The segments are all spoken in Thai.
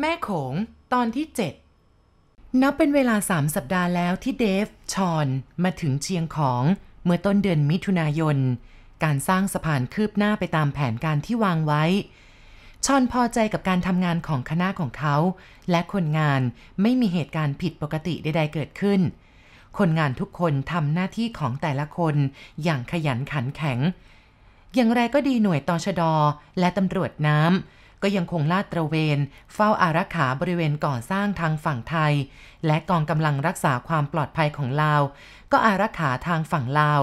แม่โขงตอนที่ 7 นับเป็นเวลา 3 สัปดาห์แล้วที่เดฟ ชอน มาถึงเชียงของ เมื่อต้นเดือนมิถุนายน การสร้างสะพานคืบหน้าไปตามแผนการที่วางไว้ ชอนพอใจกับการทำงานของคณะของเขา และคนงานไม่มีเหตุการณ์ผิดปกติใดๆเกิดขึ้น คนงานทุกคนทำหน้าที่ของแต่ละคนอย่างขยันขันแข็ง อย่างไรก็ดีหน่วยตชดและตำรวจน้ำก็ยังคงลาดตระเวน เฝ้าอารักขาบริเวณก่อสร้างทางฝั่งไทย และกองกำลังรักษาความปลอดภัยของลาวก็อารักขาทางฝั่งลาว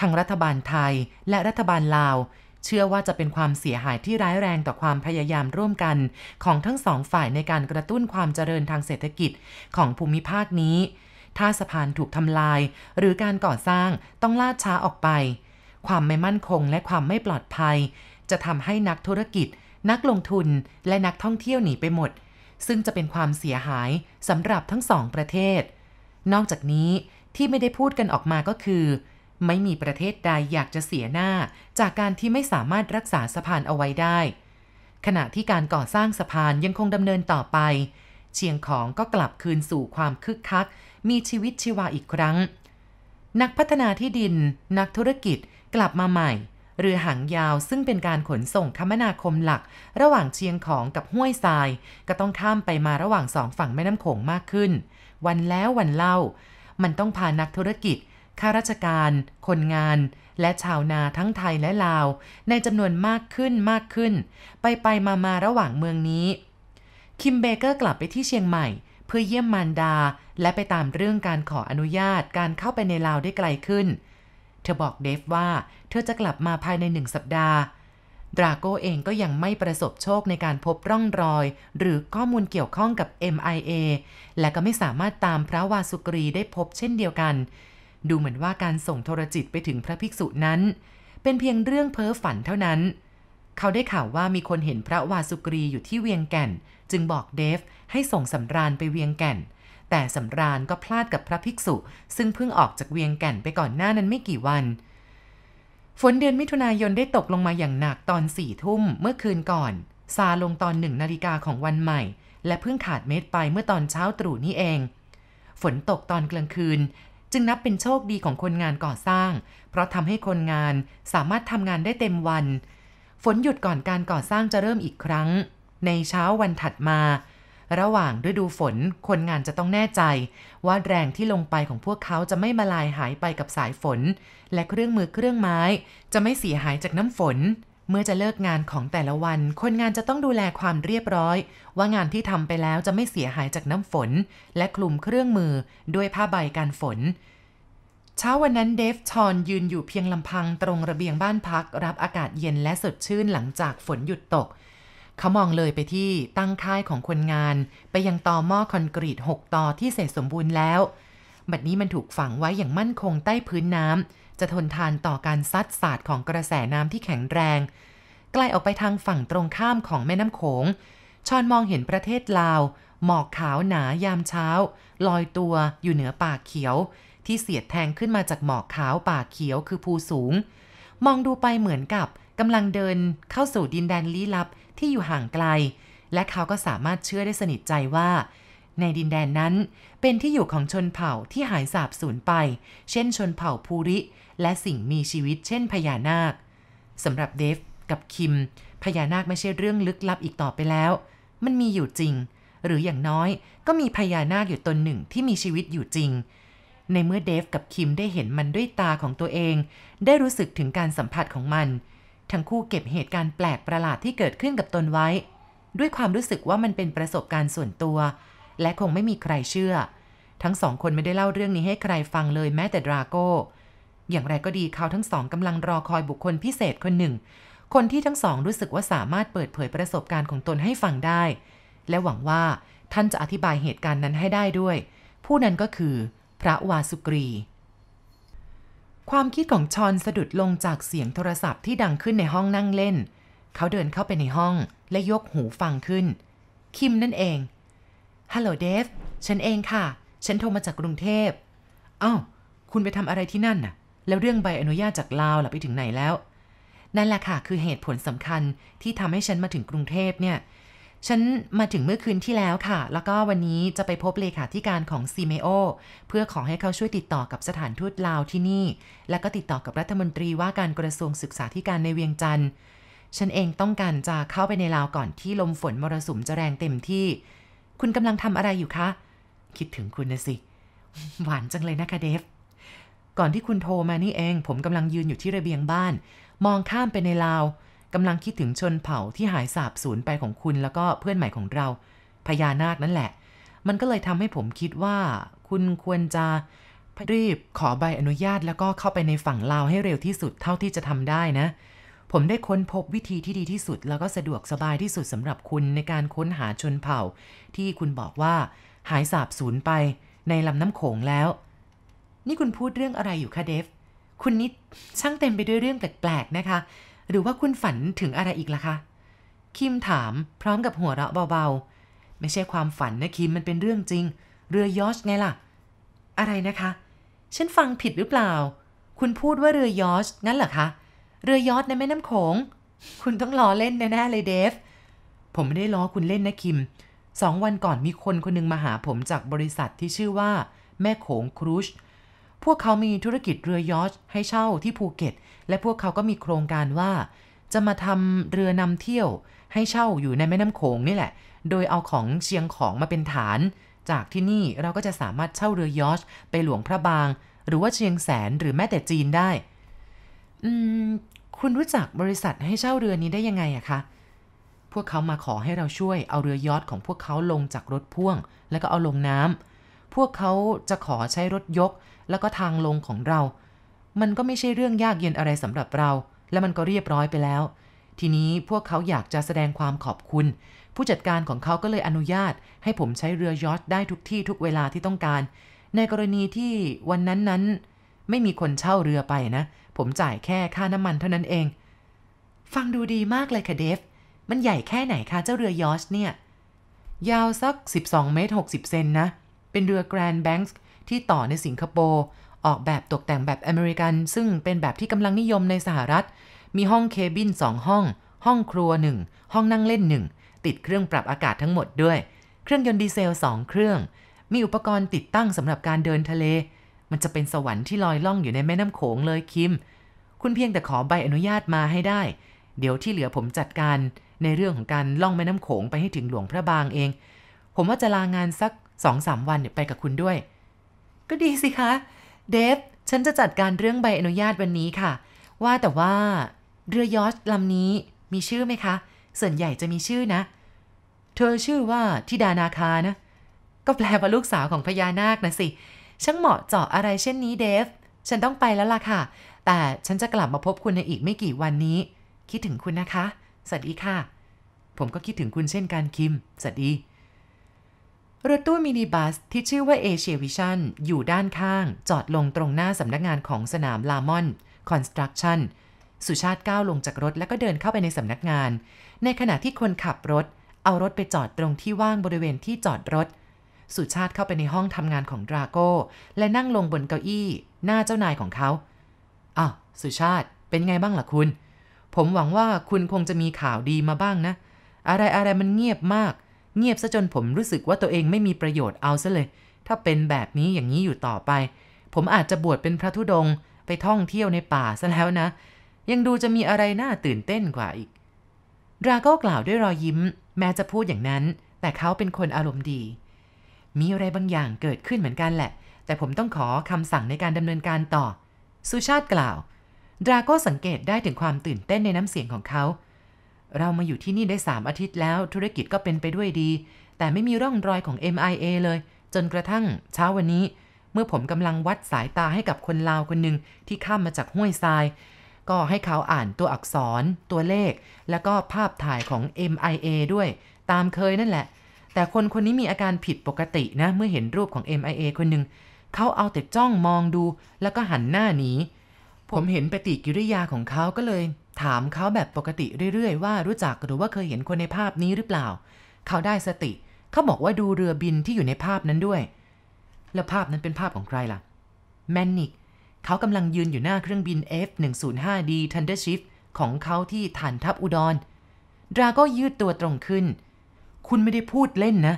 ทางรัฐบาลไทยและรัฐบาลลาว เชื่อว่าจะเป็นความเสียหายที่ร้ายแรงต่อความพยายามร่วมกัน ของทั้งสองฝ่ายในการกระตุ้นความเจริญทางเศรษฐกิจของภูมิภาคนี้ ถ้าสะพานถูกทำลาย หรือการก่อสร้างต้องลาดช้าออกไป ความไม่มั่นคงและความไม่ปลอดภัย จะทำให้นักธุรกิจนักลงทุนและนักท่องเที่ยวหนีไปหมด ซึ่งจะเป็นความเสียหายสำหรับทั้งสองประเทศ นอกจากนี้ที่ไม่ได้พูดกันออกมาก็คือ ไม่มีประเทศใดอยากจะเสียหน้าจากการที่ไม่สามารถรักษาสะพานเอาไว้ได้ ขณะที่การก่อสร้างสะพานยังคงดำเนินต่อไป เชียงของก็กลับคืนสู่ความคึกคักมีชีวิตชีวาอีกครั้ง นักพัฒนาที่ดินนักธุรกิจกลับมาใหม่เรือหางยาวซึ่งเป็นการขนส่งคมนาคมหลัก ระหว่างเชียงของกับห้วยทราย ก็ต้องข้ามไปมาระหว่างสองฝั่งแม่น้ำโขงมากขึ้น วันแล้ววันเล่า มันต้องพานักธุรกิจ ข้าราชการ คนงาน และชาวนาทั้งไทยและลาวในจำนวนมากขึ้นมากขึ้น ไปไปมามาระหว่างเมืองนี้คิมเบเกอร์กลับไปที่เชียงใหม่ เพื่อเยี่ยมมารดา และไปตามเรื่องการขออนุญาตการเข้าไปในลาวได้ไกลขึ้นเธอบอกเดฟว่าเธอจะกลับมาภายในหนึ่งสัปดาห์ ดราโกเองก็ยังไม่ประสบโชคในการพบร่องรอย หรือข้อมูลเกี่ยวข้องกับ MIA และก็ไม่สามารถตามพระวาสุกรีได้พบเช่นเดียวกัน ดูเหมือนว่าการส่งโทรจิตไปถึงพระภิกษุนั้น เป็นเพียงเรื่องเพ้อฝันเท่านั้น เขาได้ข่าวว่ามีคนเห็นพระวาสุกรีอยู่ที่เวียงแก่น จึงบอกเดฟให้ส่งสำราญไปเวียงแก่นแต่สำราญก็พลาดกับพระภิกษุ ซึ่งเพิ่งออกจากเวียงแก่นไปก่อนหน้านั้นไม่กี่วัน ฝนเดือนมิถุนายนได้ตกลงมาอย่างหนักตอนสี่ทุ่มเมื่อคืนก่อน ซาลงตอนหนึ่งนาฬิกาของวันใหม่ และเพิ่งขาดเม็ดไปเมื่อตอนเช้าตรู่นี้เอง ฝนตกตอนกลางคืน จึงนับเป็นโชคดีของคนงานก่อสร้าง เพราะทำให้คนงานสามารถทำงานได้เต็มวัน ฝนหยุดก่อนการก่อสร้างจะเริ่มอีกครั้ง ในเช้าวันถัดมาระหว่างฤดูฝนคนงานจะต้องแน่ใจ ว่าแรงที่ลงไปของพวกเขาจะไม่มาลายหายไปกับสายฝน และเครื่องมือเครื่องไม้ จะไม่เสียหายจากน้ำฝน เมื่อจะเลิกงานของแต่ละวัน คนงานจะต้องดูแลความเรียบร้อย ว่างานที่ทำไปแล้วจะไม่เสียหายจากน้ำฝน และคลุมเครื่องมือด้วยผ้าใบกันฝน เช้าวันนั้นเดฟชอนยืนอยู่เพียงลำพังตรงระเบียงบ้านพัก รับอากาศเย็นและสดชื่นหลังจากฝนหยุดตกเขามองเลยไปที่ตั้งค่ายของคนงานไปยังตอหม้อคอนกรีตหกตอที่เสร็จสมบูรณ์แล้ว บัดนี้มันถูกฝังไว้อย่างมั่นคงใต้พื้นน้ำจะทนทานต่อการซัดสาดของกระแสน้ำที่แข็งแรงไกลออกไปทางฝั่งตรงข้ามของแม่น้ำโขงชอนมองเห็นประเทศลาว หมอกขาวหนา ยามเช้า ลอยตัวอยู่เหนือป่าเขียว ที่เสียดแทงขึ้นมาจากหมอกขาวป่าเขียวคือภูสูง มองดูไปเหมือนกับกำลังเดินเข้าสู่ดินแดนลี้ลับที่อยู่ห่างไกล และเขาก็สามารถเชื่อได้สนิทใจว่า ในดินแดนนั้น เป็นที่อยู่ของชนเผ่าที่หายสาบสูญไป เช่น ชนเผ่าภูริ และสิ่งมีชีวิต เช่นพญานาคสำหรับเดฟกับคิมพญานาคไม่ใช่เรื่องลึกลับอีกต่อไปแล้ว มันมีอยู่จริง หรืออย่างน้อยก็มีพญานาคอยู่ตนหนึ่งที่มีชีวิตอยู่จริง ในเมื่อเดฟกับคิมได้เห็นมันด้วยตาของตัวเอง ได้รู้สึกถึงการสัมผัสของมันทั้งคู่เก็บเหตุการณ์แปลกประหลาดที่เกิดขึ้นกับตนไว้ ด้วยความรู้สึกว่ามันเป็นประสบการณ์ส่วนตัว และคงไม่มีใครเชื่อ ทั้งสองคนไม่ได้เล่าเรื่องนี้ให้ใครฟังเลยแม้แต่ดราโก้อย่างไรก็ดีเขาทั้งสองกำลังรอคอยบุคคลพิเศษคนหนึ่ง คนที่ทั้งสองรู้สึกว่าสามารถเปิดเผยประสบการณ์ของตนให้ฟังได้ และหวังว่าท่านจะอธิบายเหตุการณ์นั้นให้ได้ด้วย ผู้นั้นก็คือ พระวาสุกรีความคิดของชอนสะดุดลงจากเสียงโทรศัพท์ที่ดังขึ้นในห้องนั่งเล่น เขาเดินเข้าไปในห้องและยกหูฟังขึ้น คิมนั่นเอง ฮัลโหลเดฟ ฉันเองค่ะ ฉันโทรมาจากกรุงเทพอ้าว คุณไปทำอะไรที่นั่นน่ะ แล้วเรื่องใบอนุญาตจากลาวล่ะไปถึงไหนแล้ว นั่นแหละค่ะ คือเหตุผลสำคัญที่ทำให้ฉันมาถึงกรุงเทพเนี่ยฉันมาถึงเมื่อคืนที่แล้วค่ะ แล้วก็วันนี้จะไปพบเลขาธิการของซีเมโอเพื่อขอให้เขาช่วยติดต่อกับสถานทูตลาวที่นี่ และก็ติดต่อกับรัฐมนตรีว่าการกระทรวงศึกษาธิการในเวียงจันทร์ ฉันเองต้องการจะเข้าไปในลาวก่อนที่ลมฝนมรสุมจะแรงเต็มที่ คุณกำลังทำอะไรอยู่คะ คิดถึงคุณนะสิ หวานจังเลยนะคะเดฟ ก่อนที่คุณโทรมานี่เอง ผมกำลังยืนอยู่ที่ระเบียงบ้าน มองข้ามไปในลาวกำลังคิดถึงชนเผ่าที่หายสาบสูญไปของคุณ แล้วก็เพื่อนใหม่ของเรา พญานาคนั่นแหละ มันก็เลยทำให้ผมคิดว่าคุณควรจะรีบ ขอใบอนุญาต แล้วก็เข้าไปในฝั่งลาวให้เร็วที่สุดเท่าที่จะทำได้นะ ผมได้ค้นพบวิธีที่ดีที่สุด แล้วก็สะดวกสบายที่สุดสำหรับคุณในการค้นหาชนเผ่า ที่คุณบอกว่าหายสาบสูญไป ในลำน้ำโขงแล้ว นี่คุณพูดเรื่องอะไรอยู่คะเดฟ คุณนิดช่างเต็มไปด้วยเรื่องแปลกๆนะคะหรือว่าคุณฝันถึงอะไรอีกล่ะคะ คิมถามพร้อมกับหัวเราะเบาๆ ไม่ใช่ความฝันนะคิมมันเป็นเรื่องจริง เรือยอชไงล่ะ อะไรนะคะ ฉันฟังผิดหรือเปล่า คุณพูดว่าเรือยอชงั้นเหรอคะ เรือยอชในแม่น้ำโขง คุณต้องล้อเล่นแน่ๆเลยเดฟ ผมไม่ได้ล้อคุณเล่นนะคิมสองวันก่อนมีคนคนนึงมาหาผมจากบริษัทที่ชื่อว่าแม่โขงครูชพวกเขามีธุรกิจเรือยอชให้เช่าที่ภูเก็ตและพวกเขาก็มีโครงการว่า จะมาทำเรือนำเที่ยว ให้เช่าอยู่ในแม่น้ำโขงนี่แหละ โดยเอาของเชียงของมาเป็นฐาน จากที่นี่เราก็จะสามารถเช่าเรือยอชไปหลวงพระบาง หรือว่าเชียงแสนหรือแม้แต่จีนได้ อืมคุณรู้จักบริษัทให้เช่าเรือนี้ได้ยังไงอะคะพวกเขามาขอให้เราช่วยเอาเรือยอชของพวกเขาลงจากรถพ่วง แล้วก็เอาลงน้ำพวกเขาจะขอใช้รถยก แล้วก็ทางลงของเรามันก็ไม่ใช่เรื่องยากเย็นอะไรสำหรับเรา และมันก็เรียบร้อยไปแล้ว ทีนี้พวกเขาอยากจะแสดงความขอบคุณ ผู้จัดการของเขาก็เลยอนุญาต ให้ผมใช้เรือยอชได้ทุกที่ ทุกเวลาที่ต้องการ ในกรณีที่วันนั้นนั้น ไม่มีคนเช่าเรือไปนะ ผมจ่ายแค่ค่าน้ำมันเท่านั้นเอง ฟังดูดีมากเลยค่ะเดฟ มันใหญ่แค่ไหนคะเจ้าเรือยอชเนี่ย ยาวสัก 12เมตร60เซนนะ เป็นเรือแกรนด์แบงค์ที่ต่อในสิงคโปร์ออกแบบตกแต่งแบบอเมริกัน ซึ่งเป็นแบบที่กำลังนิยมในสหรัฐ มีห้องเคบิน 2 ห้อง ห้องครัว 1 ห้องนั่งเล่น 1 ติดเครื่องปรับอากาศทั้งหมดด้วย เครื่องยนต์ดีเซล2 เครื่อง มีอุปกรณ์ติดตั้งสำหรับการเดินทะเล มันจะเป็นสวรรค์ที่ลอยล่องอยู่ในแม่น้ำโขงเลยคิม คุณเพียงแต่ขอใบอนุญาตมาให้ได้ เดี๋ยวที่เหลือผมจัดการในเรื่องของการล่องแม่น้ำโขงไปให้ถึงหลวงพระบางเอง ผมว่าจะลางานสักสองสามวันไปกับคุณด้วย ก็ดีสิคะเดฟ ฉันจะจัดการเรื่องใบอนุญาตวันนี้ค่ะ ว่าแต่ว่าเรือยอชลำนี้มีชื่อไหมคะ ส่วนใหญ่จะมีชื่อนะ เธอชื่อว่าทิดานาคานะ ก็แปลว่าลูกสาวของพญานาคนะสิ ช่างเหมาะเจาะอะไรเช่นนี้เดฟ ฉันต้องไปแล้วล่ะค่ะ แต่ฉันจะกลับมาพบคุณในอีกไม่กี่วันนี้ คิดถึงคุณนะคะ สวัสดีค่ะ ผมก็คิดถึงคุณเช่นกันคิม สวัสดีรถตู้มินิบัสที่ชื่อว่าเอเชียวิชั่นอยู่ด้านข้าง จอดลงตรงหน้าสำนักงานของสนามลามอนคอนสตรักชั่นสุชาติก้าวลงจากรถแล้วก็เดินเข้าไปในสำนักงาน ในขณะที่คนขับรถ เอารถไปจอดตรงที่ว่างบริเวณที่จอดรถ สุชาติเข้าไปในห้องทำงานของดราโก้และนั่งลงบนเก้าอี้ หน้าเจ้านายของเขาอ้าวสุชาติ เป็นไงบ้างล่ะคุณ ผมหวังว่าคุณคงจะมีข่าวดีมาบ้างนะ อะไรอะไรมันเงียบมากเงียบซะจนผมรู้สึกว่าตัวเองไม่มีประโยชน์เอาซะเลยถ้าเป็นแบบนี้อย่างนี้อยู่ต่อไป ผมอาจจะบวชเป็นพระธุดงค์ไปท่องเที่ยวในป่าซะแล้วนะ ยังดูจะมีอะไรน่าตื่นเต้นกว่าอีก ดราก็กล่าวด้วยรอยยิ้ม แม้จะพูดอย่างนั้น แต่เขาเป็นคนอารมณ์ดี มีอะไรบางอย่างเกิดขึ้นเหมือนกันแหละ แต่ผมต้องขอคำสั่งในการดำเนินการต่อสุชาติกล่าวดราก็สังเกตได้ถึงความตื่นเต้นในน้ำเสียงของเขาเรามาอยู่ที่นี่ได้ 3 อาทิตย์แล้วธุรกิจก็เป็นไปด้วยดี แต่ไม่มีร่องรอยของ MIA เลย จนกระทั่งเช้าวันนี้ เมื่อผมกำลังวัดสายตาให้กับคนลาวคนหนึ่งที่ข้ามมาจากห้วยทราย ก็ให้เขาอ่านตัวอักษร ตัวเลข แล้วก็ภาพถ่ายของ MIA ด้วย ตามเคยนั่นแหละ แต่คนคนนี้มีอาการผิดปกตินะ เมื่อเห็นรูปของ MIA คนหนึ่งเขาเอาแต่จ้องมองดูแล้วก็หันหน้าหนีผมเห็นปฏิกิริยาของเขาก็เลยถามเขาแบบปกติเรื่อย ๆ ว่ารู้จักหรือว่าเคยเห็นคนในภาพนี้หรือเปล่า เขาได้สติ เขาบอกว่าดูเรือบินที่อยู่ในภาพนั้นด้วย แล้วภาพนั้นเป็นภาพของใครล่ะ แมนนิกเขากำลังยืนอยู่หน้าเครื่องบิน F105D Thundership ของเขาที่ฐานทัพอุดรดราก็ยืดตัวตรงขึ้น คุณไม่ได้พูดเล่นนะ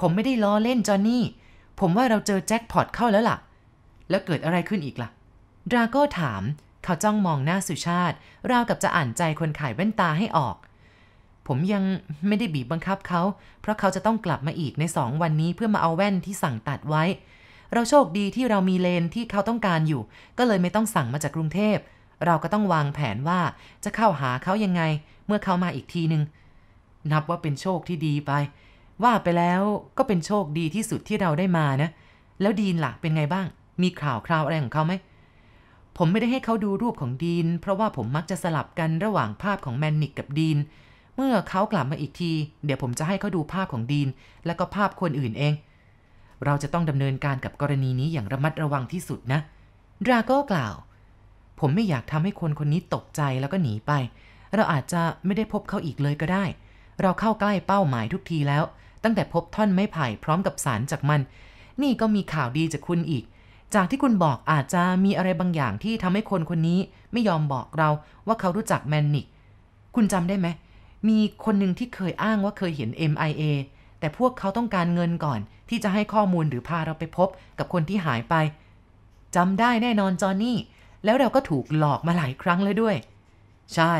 ผมไม่ได้ล้อเล่นจอนนี่ผมว่าเราเจอแจ็คพอตเข้าแล้วล่ะ แล้วเกิดอะไรขึ้นอีกล่ะดราก็ถามเขาจ้องมองหน้าสุชาติราวกับจะอ่านใจคนขายแว่นตาให้ออก ผมยังไม่ได้บีบบังคับเขา เพราะเขาจะต้องกลับมาอีกในสองวันนี้เพื่อมาเอาแว่นที่สั่งตัดไว้ เราโชคดีที่เรามีเลนที่เขาต้องการอยู่ ก็เลยไม่ต้องสั่งมาจากกรุงเทพเราก็ต้องวางแผนว่าจะเข้าหาเขายังไงเมื่อเขามาอีกทีหนึง่งนับว่าเป็นโชคที่ดีไป ว่าไปแล้วก็เป็นโชคดีที่สุดที่เราได้มานะ แล้วดีนละ่ะเป็นไงบ้าง มีข่าวคราวอะไรของเขาไหมผมไม่ได้ให้เขาดูรูปของดีนเพราะว่าผมมักจะสลับกันระหว่างภาพของแมนนิกกับดีนเมื่อเขากลับมาอีกที เดี๋ยวผมจะให้เขาดูภาพของดีนและก็ภาพคนอื่นเอง เราจะต้องดำเนินการกับกรณีนี้อย่างระมัดระวังที่สุดนะ ดราโก้กล่าว ผมไม่อยากทำให้คนคนนี้ตกใจแล้วก็หนีไป เราอาจจะไม่ได้พบเขาอีกเลยก็ได้ เราเข้าใกล้เป้าหมายทุกทีแล้ว ตั้งแต่พบท่อนไม้ไผ่พร้อมกับสารจากมัน นี่ก็มีข่าวดีจากคุณอีกจากที่คุณบอกอาจจะมีอะไรบางอย่างที่ทำให้คนคนนี้ไม่ยอมบอกเราว่าเขารู้จักแมนนิกคุณจำได้ไหม มีคนหนึ่งที่เคยอ้างว่าเคยเห็น MIA แต่พวกเขาต้องการเงินก่อน ที่จะให้ข้อมูลหรือพาเราไปพบกับคนที่หายไปจำได้แน่นอนจอนนี่ แล้วเราก็ถูกหลอกมาหลายครั้งเลยด้วย ใช่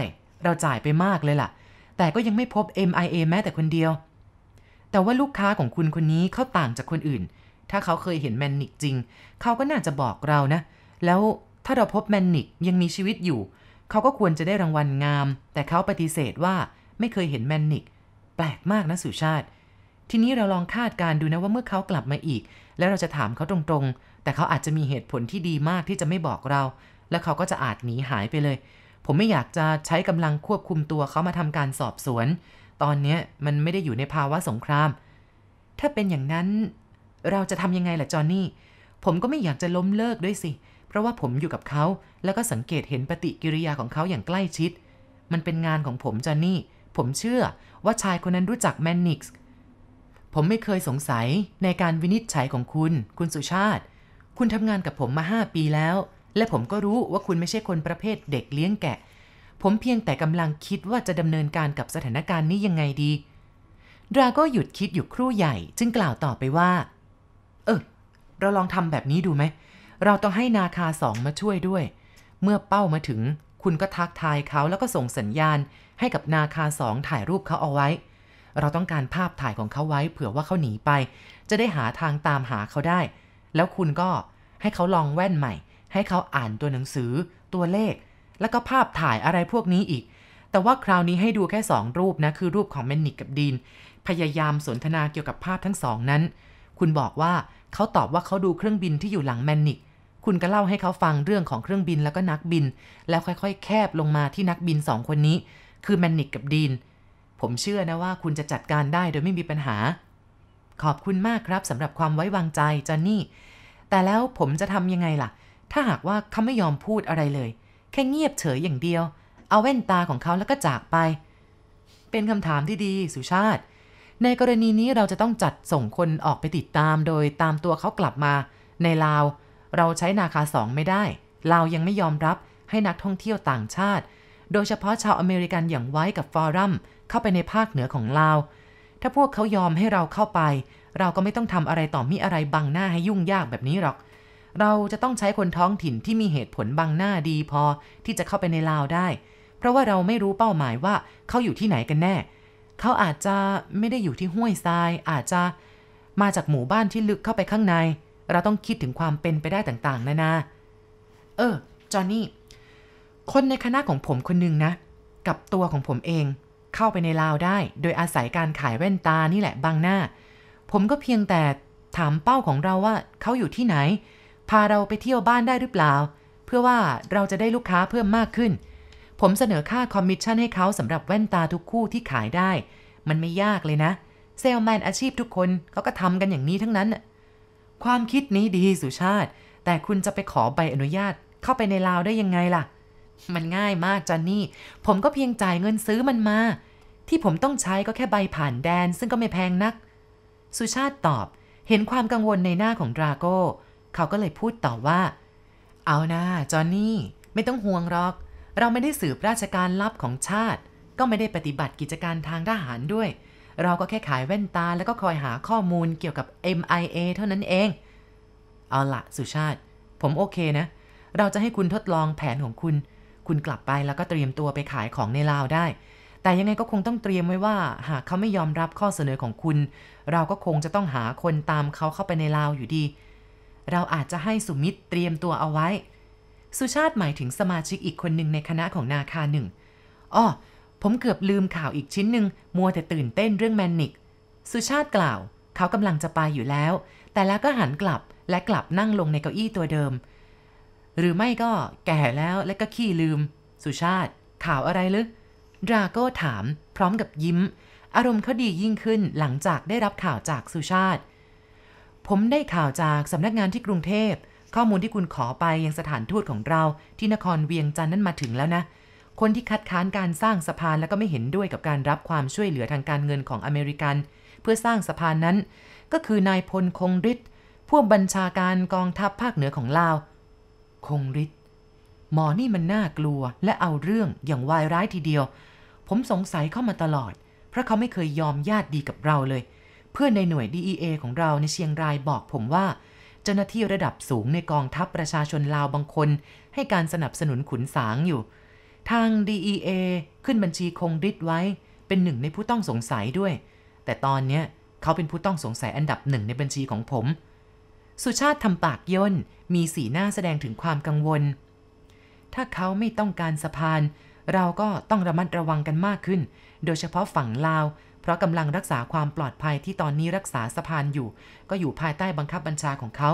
เราจ่ายไปมากเลยล่ะ แต่ก็ยังไม่พบ MIA แม้แต่คนเดียว แต่ว่าลูกค้าของคุณคนนี้เขาต่างจากคนอื่นถ้าเขาเคยเห็นแมนนิกจริง เขาก็น่าจะบอกเรานะ แล้วถ้าเราพบแมนนิกยังมีชีวิตอยู่ เขาก็ควรจะได้รางวัลงาม แต่เขาปฏิเสธว่าไม่เคยเห็นแมนนิก แปลกมากนะสุชาติ ทีนี้เราลองคาดการดูนะว่าเมื่อเขากลับมาอีก แล้วเราจะถามเขาตรงๆ แต่เขาอาจจะมีเหตุผลที่ดีมากที่จะไม่บอกเรา และเขาก็จะอาจหนีหายไปเลย ผมไม่อยากจะใช้กำลังควบคุมตัวเขามาทำการสอบสวน ตอนนี้มันไม่ได้อยู่ในภาวะสงคราม ถ้าเป็นอย่างนั้นเราจะทำยังไงล่ะจอนนี่ ผมก็ไม่อยากจะล้มเลิกด้วยสิ เพราะว่าผมอยู่กับเขา แล้วก็สังเกตเห็นปฏิกิริยาของเขาอย่างใกล้ชิด มันเป็นงานของผมจอนนี่ ผมเชื่อว่าชายคนนั้นรู้จักแมนนิกส์ผมไม่เคยสงสัยในการวินิจฉัยของคุณ คุณสุชาติ คุณทำงานกับผมมา 5 ปีแล้ว และผมก็รู้ว่าคุณไม่ใช่คนประเภทเด็กเลี้ยงแกะ ผมเพียงแต่กำลังคิดว่าจะดำเนินการกับสถานการณ์นี้ยังไงดี ดราโกหยุดคิดอยู่ครู่ใหญ่ จึงกล่าวต่อไปว่าเราลองทำแบบนี้ดูไหม เราต้องให้นาคาสองมาช่วยด้วย เมื่อเป้ามาถึงคุณก็ทักทายเขาแล้วก็ส่งสัญญาณ ให้กับนาคาสองถ่ายรูปเขาเอาไว้ เราต้องการภาพถ่ายของเขาไว้เผื่อว่าเขาหนีไป จะได้หาทางตามหาเขาได้ แล้วคุณก็ให้เขาลองแว่นใหม่ ให้เขาอ่านตัวหนังสือ ตัวเลข แล้วก็ภาพถ่ายอะไรพวกนี้อีก แต่ว่าคราวนี้ให้ดูแค่ 2 รูปนะ คือรูปของเมนนิกกับดีนพยายามสนทนาเกี่ยวกับภาพทั้งสองนั้นคุณบอกว่าเขาตอบว่าเขาดูเครื่องบินที่อยู่หลังแมนนิก คุณก็เล่าให้เขาฟังเรื่องของเครื่องบินแล้วก็นักบิน แล้วค่อยๆ แคบลงมาที่นักบินสองคนนี้ คือแมนนิกกับดีนผมเชื่อนะว่าคุณจะจัดการได้โดยไม่มีปัญหา ขอบคุณมากครับสำหรับความไว้วางใจจอนนี่ แต่แล้วผมจะทำยังไงล่ะ ถ้าหากว่าเขาไม่ยอมพูดอะไรเลย แค่เงียบเฉยอย่างเดียว เอาแว่นตาของเขาแล้วก็จากไป เป็นคำถามที่ดีสุชาติในกรณีนี้เราจะต้องจัดส่งคนออกไปติดตามโดยตามตัวเขากลับมา ในลาว เราใช้นาคาสองไม่ได้ลาวยังไม่ยอมรับให้นักท่องเที่ยวต่างชาติ โดยเฉพาะชาวอเมริกันอย่างไว้กับฟอรัม เข้าไปในภาคเหนือของลาวถ้าพวกเขายอมให้เราเข้าไป เราก็ไม่ต้องทำอะไรต่อมีอะไรบังหน้าให้ยุ่งยากแบบนี้หรอก เราจะต้องใช้คนท้องถิ่นที่มีเหตุผลบังหน้าดี พอที่จะเข้าไปในลาวได้ เพราะว่าเราไม่รู้เป้าหมายว่าเขาอยู่ที่ไหนกันแน่เขาอาจจะไม่ได้อยู่ที่ห้วยทราย อาจจะมาจากหมู่บ้านที่ลึกเข้าไปข้างใน เราต้องคิดถึงความเป็นไปได้ต่าง ๆนะนาเออจอห์นนี่คนในคณะของผมคนหนึ่งนะ กับตัวของผมเองเข้าไปในลาวได้ โดยอาศัยการขายแว่นตานี่แหละบางหน้า ผมก็เพียงแต่ถามเป้าของเราว่า เขาอยู่ที่ไหน พาเราไปเที่ยวบ้านได้หรือเปล่า เพื่อว่าเราจะได้ลูกค้าเพิ่มมากขึ้นผมเสนอค่าคอมมิชชั่นให้เขาสำหรับแว่นตาทุกคู่ที่ขายได้ มันไม่ยากเลยนะ เซลแมนอาชีพทุกคนเขาก็ทำกันอย่างนี้ทั้งนั้น ความคิดนี้ดีสุชาติ แต่คุณจะไปขอใบอนุญาตเข้าไปในลาวได้ยังไงล่ะ มันง่ายมากจอนนี่ ผมก็เพียงจ่ายเงินซื้อมันมา ที่ผมต้องใช้ก็แค่ใบผ่านแดนซึ่งก็ไม่แพงนัก สุชาติตอบ เห็นความกังวลในหน้าของดราโก้เขาก็เลยพูดต่อว่า เอานะจอนนี่ไม่ต้องห่วงหรอกเราไม่ได้สืบราชการลับของชาติ ก็ไม่ได้ปฏิบัติกิจการทางทหารด้วย เราก็แค่ขายแว่นตาแล้วก็คอยหาข้อมูลเกี่ยวกับ MIA เท่านั้นเอง เอาละสุชาติผมโอเคนะ เราจะให้คุณทดลองแผนของคุณ คุณกลับไปแล้วก็เตรียมตัวไปขายของในลาวได้ แต่ยังไงก็คงต้องเตรียมไว้ว่า หากเขาไม่ยอมรับข้อเสนอของคุณ เราก็คงจะต้องหาคนตามเขาเข้าไปในลาวอยู่ดี เราอาจจะให้สุมิตรเตรียมตัวเอาไว้สุชาติหมายถึงสมาชิกอีกคนหนึ่งในคณะของนาคาหนึ่งอ้อผมเกือบลืมข่าวอีกชิ้นหนึ่งมัวแต่ตื่นเต้นเรื่องแมนนิก สุชาติกล่าว เขากำลังจะไปอยู่แล้ว แต่แล้วก็หันกลับและกลับนั่งลงในเก้าอี้ตัวเดิม หรือไม่ก็แก่แล้วและก็ขี้ลืม สุชาติ ข่าวอะไรลึกดราโก้ถามพร้อมกับยิ้ม อารมณ์เขาดียิ่งขึ้นหลังจากได้รับข่าวจากสุชาติ ผมได้ข่าวจากสำนักงานที่กรุงเทพข้อมูลที่คุณขอไปยังสถานทูตของเรา ที่นครเวียงจันทร์นั้นมาถึงแล้วนะ คนที่คัดค้านการสร้างสะพานแล้วก็ไม่เห็นด้วยกับการรับความช่วยเหลือทางการเงินของอเมริกัน เพื่อสร้างสะพานนั้นก็คือนายพลคงฤทธิ์ผู้บัญชาการกองทัพภาคเหนือของลาวคงฤทธิ์หมอนี่มันน่ากลัวและเอาเรื่องอย่างวายร้ายทีเดียว ผมสงสัยเข้ามาตลอดเพราะเขาไม่เคยยอมญาติดีกับเราเลยเพื่อนในหน่วย DEA ของเราในเชียงรายบอกผมว่าเจ้าหน้าที่ระดับสูงในกองทัพประชาชนลาวบางคน ให้การสนับสนุนขุนสางอยู่ ทาง DEA ขึ้นบัญชีคงฤทธิ์ไว้เป็นหนึ่งในผู้ต้องสงสัยด้วย แต่ตอนนี้เขาเป็นผู้ต้องสงสัยอันดับหนึ่งในบัญชีของผม สุชาติทำปากย่นมีสีหน้าแสดงถึงความกังวล ถ้าเขาไม่ต้องการสะพาน เราก็ต้องระมัดระวังกันมากขึ้น โดยเฉพาะฝั่งลาวเพราะกำลังรักษาความปลอดภัยที่ตอนนี้รักษาสะพานอยู่ ก็อยู่ภายใต้บังคับบัญชาของเขา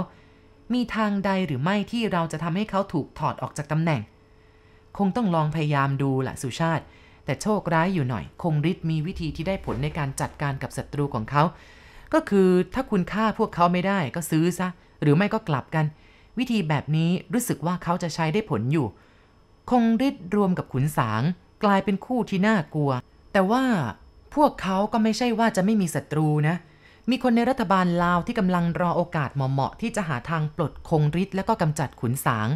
มีทางใดหรือไม่ที่เราจะทำให้เขาถูกถอดออกจากตำแหน่ง คงต้องลองพยายามดูละสุชาติ แต่โชคร้ายอยู่หน่อย คงฤทธิ์มีวิธีที่ได้ผลในการจัดการกับศัตรูของเขาก็คือถ้าคุณฆ่าพวกเขาไม่ได้ก็ซื้อซะหรือไม่ก็กลับกัน วิธีแบบนี้รู้สึกว่าเขาจะใช้ได้ผลอยู่ คงฤทธิ์รวมกับขุนสาง กลายเป็นคู่ที่น่ากลัว แต่ว่าพวกเขาก็ไม่ใช่ว่าจะไม่มีศัตรูนะ มีคนในรัฐบาลลาวที่กำลังรอโอกาสเหมาะๆที่จะหาทางปลดคงริ์และก็กำจัดขุนสาง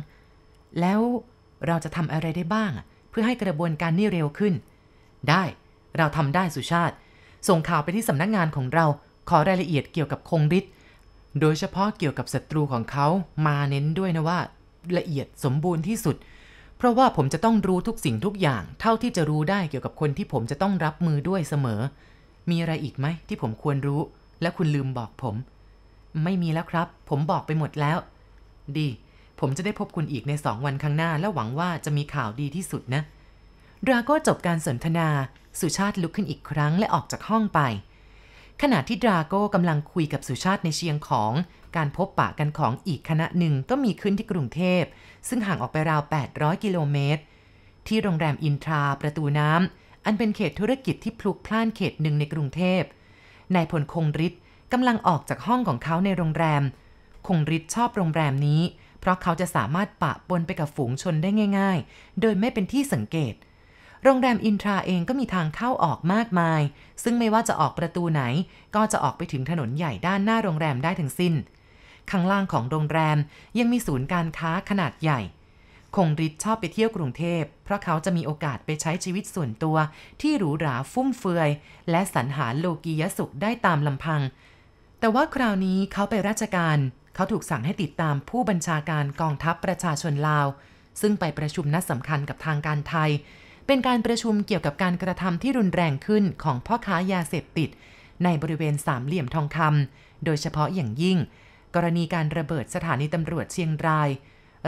แล้วเราจะทำอะไรได้บ้างเพื่อให้กระบวนการนี่เร็วขึ้น ได้เราทำได้สุชาติ ส่งข่าวไปที่สำนักงงานของเรา ขอรายละเอียดเกี่ยวกับคงริ์โดยเฉพาะเกี่ยวกับศัตรูของเขามาเน้นด้วยนะว่าละเอียดสมบูรณ์ที่สุดเพราะว่าผมจะต้องรู้ทุกสิ่งทุกอย่างเท่าที่จะรู้ได้เกี่ยวกับคนที่ผมจะต้องรับมือด้วยเสมอ มีอะไรอีกไหมที่ผมควรรู้ และคุณลืมบอกผม ไม่มีแล้วครับ ผมบอกไปหมดแล้ว ดี ผมจะได้พบคุณอีกในสองวันข้างหน้า และหวังว่าจะมีข่าวดีที่สุดนะ ดราก็จบการสนทนาสุชาติลุกขึ้นอีกครั้ง และออกจากห้องไป ขณะที่ดราโก้กำลังคุยกับสุชาติในเชียงของการพบปะกันของอีกคณะหนึ่งก็มีขึ้นที่กรุงเทพ ซึ่งห่างออกไปราว 800 กิโลเมตร ที่โรงแรมอินทราประตูน้ำ อันเป็นเขตธุรกิจที่พลุกพล่านเขตหนึ่งในกรุงเทพนายพลคงฤทธิ์กำลังออกจากห้องของเขาในโรงแรม คงฤทธิ์ชอบโรงแรมนี้ เพราะเขาจะสามารถปะปนไปกับฝูงชนได้ง่าย ๆ โดยไม่เป็นที่สังเกต โรงแรมอินทราเองก็มีทางเข้าออกมากมาย ซึ่งไม่ว่าจะออกประตูไหน ก็จะออกไปถึงถนนใหญ่ด้านหน้าโรงแรมได้ถึงสิ้นข้างล่างของโรงแรม ยังมีศูนย์การค้าขนาดใหญ่ คงฤทธิ์ชอบไปเที่ยวกรุงเทพ เพราะเขาจะมีโอกาสไปใช้ชีวิตส่วนตัวที่หรูหราฟุ่มเฟือย และสรรหาโลกียสุขได้ตามลำพัง แต่ว่าคราวนี้เขาไปราชการเขาถูกสั่งให้ติดตามผู้บัญชาการกองทัพประชาชนลาว ซึ่งไปประชุมนัดสำคัญกับทางการไทย เป็นการประชุมเกี่ยวกับการกระทำที่รุนแรงขึ้น ของพ่อค้ายาเสพติด ในบริเวณสามเหลี่ยมทองคำโดยเฉพาะอย่างยิ่งกรณีการระเบิดสถานีตำรวจเชียงราย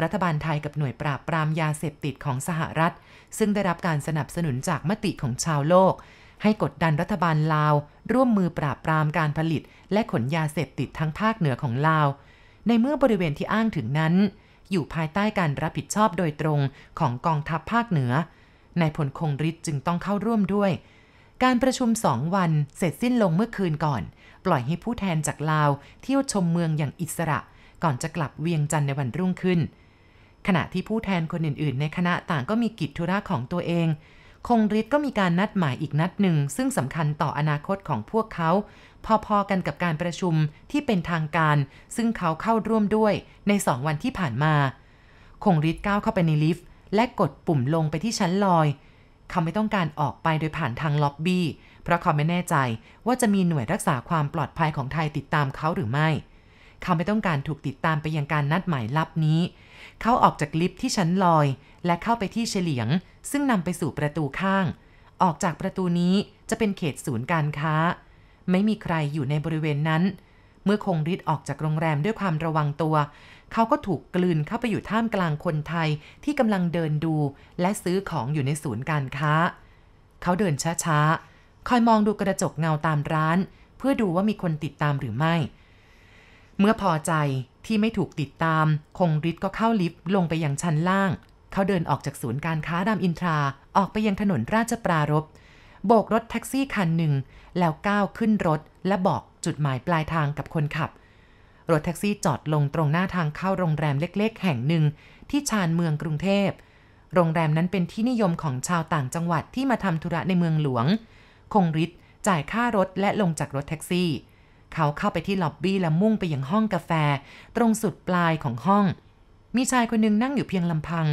รัฐบาลไทยกับหน่วยปราบปรามยาเสพติดของสหรัฐ ซึ่งได้รับการสนับสนุนจากมติของชาวโลก ให้กดดันรัฐบาลลาว ร่วมมือปราบปรามการผลิต และขนยาเสพติดทั้งภาคเหนือของลาว ในเมื่อบริเวณที่อ้างถึงนั้น อยู่ภายใต้การรับผิดชอบโดยตรงของกองทัพภาคเหนือนายพลคงฤทธิ์จึงต้องเข้าร่วมด้วย การประชุมสองวันเสร็จสิ้นลงเมื่อคืนก่อนปล่อยให้ผู้แทนจากลาวเที่ยวชมเมืองอย่างอิสระ ก่อนจะกลับเวียงจันทร์ในวันรุ่งขึ้น ขณะที่ผู้แทนคนอื่น ๆ ในคณะต่างก็มีกิจธุระของตัวเอง คงฤทธิ์ก็มีการนัดหมายอีกนัดหนึ่งซึ่งสำคัญต่ออนาคตของพวกเขาพอๆ กันกับการประชุมที่เป็นทางการ ซึ่งเขาเข้าร่วมด้วยในสองวันที่ผ่านมา คงฤทธิ์ก้าวเข้าไปในลิฟต์และกดปุ่มลงไปที่ชั้นลอยเขาไม่ต้องการออกไปโดยผ่านทางล็อบบี้เพราะเขาไม่แน่ใจว่าจะมีหน่วยรักษาความปลอดภัยของไทยติดตามเขาหรือไม่ เขาไม่ต้องการถูกติดตามไปยังการนัดหมายลับนี้ เขาออกจากลิฟท์ที่ชั้นลอย และเข้าไปที่เฉลียง ซึ่งนำไปสู่ประตูข้าง ออกจากประตูนี้จะเป็นเขตศูนย์การค้า ไม่มีใครอยู่ในบริเวณนั้น เมื่อคงฤทธิ์ออกจากโรงแรมด้วยความระวังตัว เขาก็ถูกกลืนเข้าไปอยู่ท่ามกลางคนไทยที่กำลังเดินดูและซื้อของอยู่ในศูนย์การค้า เขาเดินช้าๆคอยมองดูกระจกเงาตามร้าน เพื่อดูว่ามีคนติดตามหรือไม่ เมื่อพอใจที่ไม่ถูกติดตาม คงฤทธิ์ก็เข้าลิฟต์ลงไปยังชั้นล่าง เขาเดินออกจากศูนย์การค้ารามอินทรา ออกไปยังถนนราชปรารบโบกรถแท็กซี่คันหนึ่ง แล้วก้าวขึ้นรถและบอกจุดหมายปลายทางกับคนขับ รถแท็กซี่จอดลงตรงหน้าทางเข้าโรงแรมเล็กๆ แห่งหนึ่งที่ชานเมืองกรุงเทพ โรงแรมนั้นเป็นที่นิยมของชาวต่างจังหวัดที่มาทำธุระในเมืองหลวงคงฤทธิ์จ่ายค่ารถและลงจากรถแท็กซี่ เขาเข้าไปที่ล็อบบี้และมุ่งไปยังห้องกาแฟ ตรงสุดปลายของห้อง มีชายคนหนึ่งนั่งอยู่เพียงลำพัง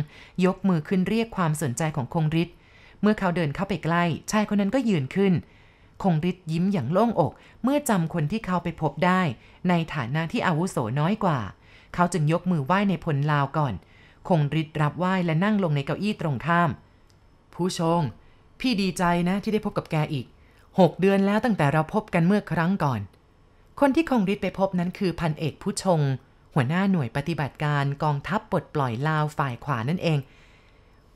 ยกมือขึ้นเรียกความสนใจของคงฤทธิ์เมื่อเขาเดินเข้าไปใกล้ชายคนนั้นก็ยืนขึ้น คงฤทธิ์ยิ้มอย่างโล่งอก เมื่อจำคนที่เขาไปพบได้ ในฐานะที่อาวุโสน้อยกว่า เขาจึงยกมือไหว้ในพลลาวก่อน คงฤทธิ์รับไหว้และนั่งลงในเก้าอี้ตรงข้าม ผู้ชงพี่ดีใจนะที่ได้พบกับแกอีกหกเดือนแล้วตั้งแต่เราพบกันเมื่อครั้งก่อน คนที่คงฤทธิ์ไปพบนั้นคือพันเอก ผู้ชง หัวหน้าหน่วยปฏิบัติการกองทัพปลดปล่อยลาวฝ่ายขวานั่นเอง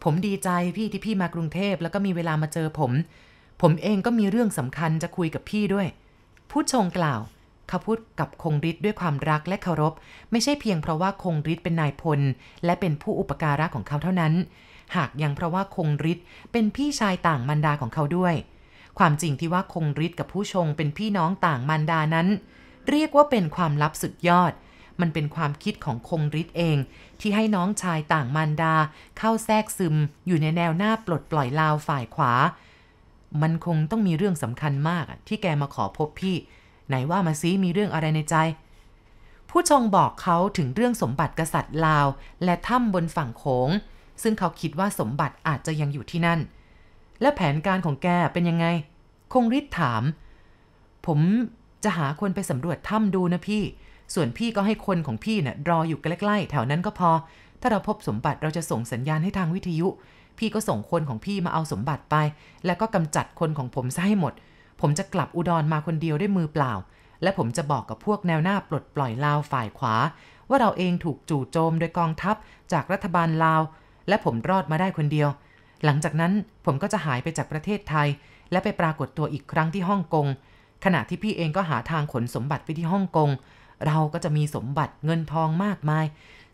ผมดีใจพี่ที่พี่มากรุงเทพแล้วก็มีเวลามาเจอผม ผมเองก็มีเรื่องสำคัญจะคุยกับพี่ด้วย ผู้ชงกล่าว เขาพูดกับคงฤทธิ์ด้วยความรักและเคารพ ไม่ใช่เพียงเพราะว่าคงฤทธิ์เป็นนายพลและเป็นผู้อุปการะของเขาเท่านั้นหากยังเพราะว่าคงฤทธิ์เป็นพี่ชายต่างมันดาของเขาด้วย ความจริงที่ว่าคงฤทธิ์กับผู้ชงเป็นพี่น้องต่างมันดานั้น เรียกว่าเป็นความลับสุดยอด มันเป็นความคิดของคงฤทธิ์เอง ที่ให้น้องชายต่างมันดา เข้าแทรกซึม อยู่ในแนวหน้าปลดปล่อยลาวฝ่ายขวา มันคงต้องมีเรื่องสำคัญมากที่แกมาขอพบพี่ไหนว่ามาซีมีเรื่องอะไรในใจ ผู้ชงบอกเขาถึงเรื่องสมบัติกษัตริย์ลาว และถ้ำบนฝั่งโขงซึ่งเขาคิดว่าสมบัติอาจจะยังอยู่ที่นั่น และแผนการของแกเป็นยังไง คงริดถาม ผมจะหาคนไปสำรวจถ้ำดูนะพี่ ส่วนพี่ก็ให้คนของพี่นะ่ะรออยู่ใกล้ๆ แถวนั้นก็พอ ถ้าเราพบสมบัติเราจะส่งสัญญาณให้ทางวิทยุ พี่ก็ส่งคนของพี่มาเอาสมบัติไป แล้วก็กำจัดคนของผมซะให้หมด ผมจะกลับอุดรมาคนเดียวด้วยมือเปล่า และผมจะบอกกับพวกแนวหน้าปลดปล่อยลาวฝ่ายขวา ว่าเราเองถูกจู่โจมโดยกองทัพ จากรัฐบาลลาวและผมรอดมาได้คนเดียว หลังจากนั้นผมก็จะหายไปจากประเทศไทย และไปปรากฏตัวอีกครั้งที่ฮ่องกงขณะที่พี่เองก็หาทางขนสมบัติไปที่ฮ่องกงเราก็จะมีสมบัติเงินทองมากมาย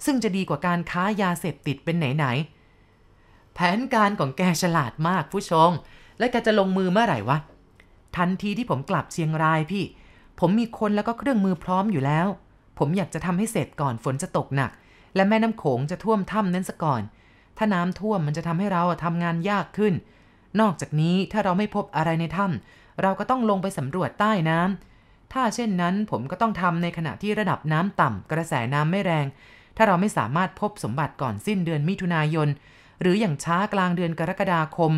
ซึ่งจะดีกว่าการค้ายาเสพติดเป็นไหนไหน แผนการของแกฉลาดมาก ผู้ชมและแกจะลงมือเมื่อไหร่วะ ทันทีที่ผมกลับเชียงรายพี่ ผมมีคนแล้วก็เครื่องมือพร้อมอยู่แล้ว ผมอยากจะทำให้เสร็จก่อนฝนจะตกหนัก และแม่น้ำโขงจะท่วมถ้ำนั้นซะก่อนถ้าน้ำท่วมมันจะทำให้เราทำงานยากขึ้น นอกจากนี้ถ้าเราไม่พบอะไรในถ้าเราก็ต้องลงไปสำรวจใต้น้ำถ้าเช่นนั้นผมก็ต้องทำในขณะที่ระดับน้ำต่ำ กระแสน้ำไม่แรง ถ้าเราไม่สามารถพบสมบัติก่อนสิ้นเดือนมิถุนายน หรืออย่างช้ากลางเดือนกรกฎาคม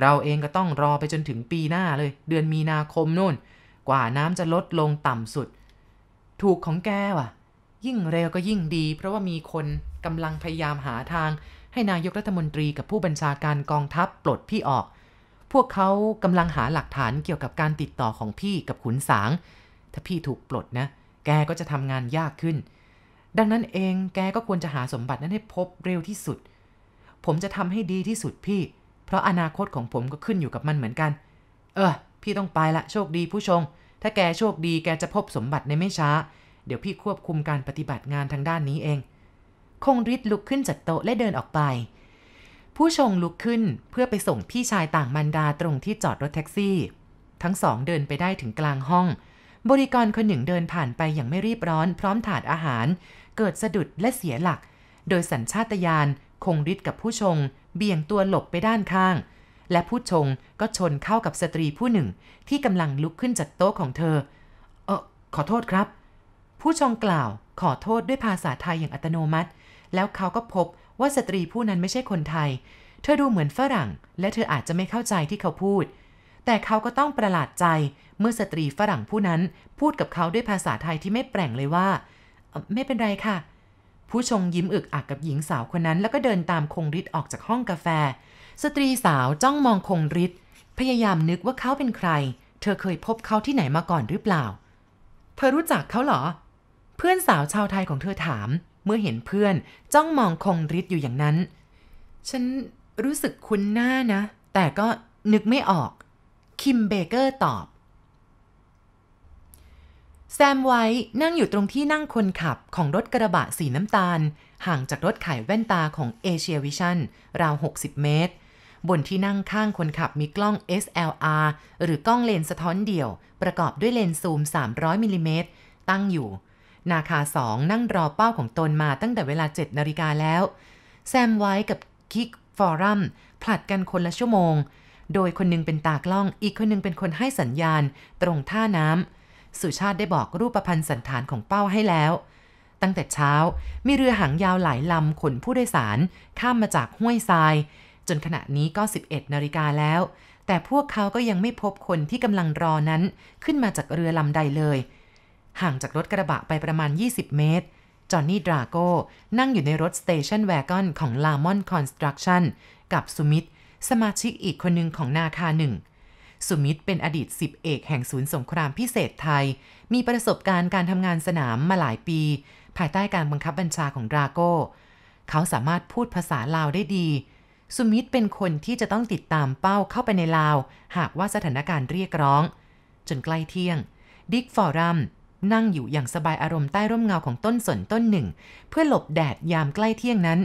เราเองก็ต้องรอไปจนถึงปีหน้าเลย เดือนมีนาคมนู่น กว่าน้ำจะลดลงต่ำสุด ถูกของแกว่ะ ยิ่งเร็วก็ยิ่งดี เพราะว่ามีคนกำลังพยายามหาทางให้นายกรัฐมนตรีกับผู้บัญชาการกองทัพปลดพี่ออก พวกเขากำลังหาหลักฐานเกี่ยวกับการติดต่อของพี่กับขุนสาง ถ้าพี่ถูกปลดนะ แกก็จะทำงานยากขึ้น ดังนั้นเอง แกก็ควรจะหาสมบัตินั้นให้พบเร็วที่สุด ผมจะทำให้ดีที่สุดพี่ เพราะอนาคตของผมก็ขึ้นอยู่กับมันเหมือนกัน เออ พี่ต้องไปละ โชคดีผู้ชง ถ้าแกโชคดี แกจะพบสมบัติในไม่ช้า เดี๋ยวพี่ควบคุมการปฏิบัติงานทางด้านนี้เองคงฤทธิ์ลุกขึ้นจากโต๊ะและเดินออกไป ผู้ชงลุกขึ้นเพื่อไปส่งพี่ชายต่างมันดาตรงที่จอดรถแท็กซี่ ทั้งสองเดินไปได้ถึงกลางห้อง บริกรคนหนึ่งเดินผ่านไปอย่างไม่รีบร้อน พร้อมถาดอาหาร เกิดสะดุดและเสียหลัก โดยสัญชาตญาณคงฤทธิ์กับผู้ชง เบี่ยงตัวหลบไปด้านข้าง และผู้ชงก็ชนเข้ากับสตรีผู้หนึ่ง ที่กำลังลุกขึ้นจากโต๊ะของเธอ เออขอโทษครับ ผู้ชงกล่าว ขอโทษด้วยภาษาไทยอย่างอัตโนมัติแล้วเขาก็พบว่าสตรีผู้นั้นไม่ใช่คนไทย เธอดูเหมือนฝรั่ง และเธออาจจะไม่เข้าใจที่เขาพูด แต่เขาก็ต้องประหลาดใจเมื่อสตรีฝรั่งผู้นั้นพูดกับเขาด้วยภาษาไทยที่ไม่แปลงเลยว่า ไม่เป็นไรค่ะ ผู้ชงยิ้มอึกอักกับหญิงสาวคนนั้น แล้วก็เดินตามคงฤทธิ์ออกจากห้องกาแฟ สตรีสาวจ้องมองคงฤทธิ์พยายามนึกว่าเขาเป็นใคร เธอเคยพบเขาที่ไหนมาก่อนหรือเปล่า เธอรู้จักเขาเหรอ เพื่อนสาวชาวไทยของเธอถามมื่อเห็นเพื่อนจ้องมองคงฤทธิ์อยู่อย่างนั้น ฉันรู้สึกคุ้นหน้านะ แต่ก็นึกไม่ออก คิมเบเกอร์ตอบ แซมไว้นั่งอยู่ตรงที่นั่งคนขับของรถกระบะสีน้ำตาล ห่างจากรถขายแว่นตาของเอเชียวิชั่นราว 60 เมตร บนที่นั่งข้างคนขับมีกล้อง SLR หรือกล้องเลนสะท้อนเดี่ยว ประกอบด้วยเลนส์ซูม 300มิลิเมตรตั้งอยู่นาคาสองนั่งรอเป้าของตนมาตั้งแต่เวลา7นาฬิกาแล้ว แซมไว้กับคิกฟอรัม ผลัดกันคนละชั่วโมง โดยคนนึงเป็นตากล้องอีกคนนึงเป็นคนให้สัญญาณตรงท่าน้ำสุชาติได้บอกรูปพันธ์สันฐานของเป้าให้แล้ว ตั้งแต่เช้า มีเรือหางยาวหลายลำขนผู้โดยสาร ข้ามมาจากห้วยทราย จนขณะนี้ก็ 11นาฬิกาแล้ว แต่พวกเขาก็ยังไม่พบคนที่กำลังรอนั้น ขึ้นมาจากเรือลำใดเลยห่างจากรถกระบะไปประมาณ 20 เมตร จอห์นนี่ ดราโก้ นั่งอยู่ในรถสเตชันแวกอนของ ลามอน คอนสตรักชั่น กับสุมิตสมาชิกอีกคนหนึ่งของนาคาหนึ่งสุมิตเป็นอดีตสิบเอกแห่งศูนย์สงครามพิเศษไทย มีประสบการณ์การทำงานสนามมาหลายปี ภายใต้การบังคับบัญชาของ ดราโก้ เขาสามารถพูดภาษาลาวได้ดีสุมิตเป็นคนที่จะต้องติดตามเป้าเข้าไปในลาว หากว่าสถานการณ์เรียกร้อง จนใกล้เที่ยง ดิก ฟอรัมนั่งอยู่อย่างสบายอารมณ์ใต้ร่มเงาของต้นสนต้นหนึ่ง เพื่อหลบแดดยามใกล้เที่ยงนั้น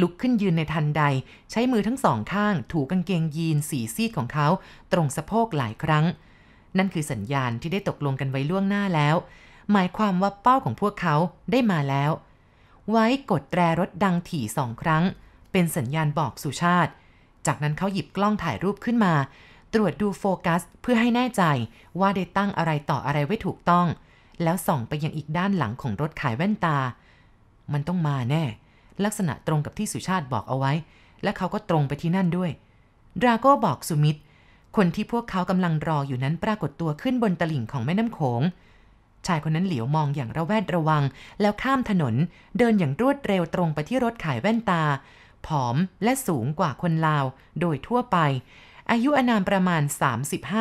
ลุกขึ้นยืนในทันใด ใช้มือทั้งสองข้าง ถูกางเกงยีนสีซีดของเขา ตรงสะโพกหลายครั้ง นั่นคือสัญญาณที่ได้ตกลงกันไว้ล่วงหน้าแล้ว หมายความว่าเป้าของพวกเขาได้มาแล้ว ไว้กดแตรรถดังถี่สองครั้ง เป็นสัญญาณบอกสุชาติ จากนั้นเขาหยิบกล้องถ่ายรูปขึ้นมา ตรวจดูโฟกัส เพื่อให้แน่ใจว่าได้ตั้งอะไรต่ออะไรไว้ถูกต้องแล้วส่องไปยังอีกด้านหลังของรถขายแว่นตา มันต้องมาแน่ลักษณะตรงกับที่สุชาติบอกเอาไว้ และเขาก็ตรงไปที่นั่นด้วย ดราโก้บอกสุมิตร คนที่พวกเขากำลังรออยู่นั้นปรากฏตัวขึ้นบนตลิ่งของแม่น้ำโขงชายคนนั้นเหลียวมองอย่างระแวดระวัง แล้วข้ามถนน เดินอย่างรวดเร็วตรงไปที่รถขายแว่นตา ผอมและสูงกว่าคนลาว โดยทั่วไป อายุอนามประมาณ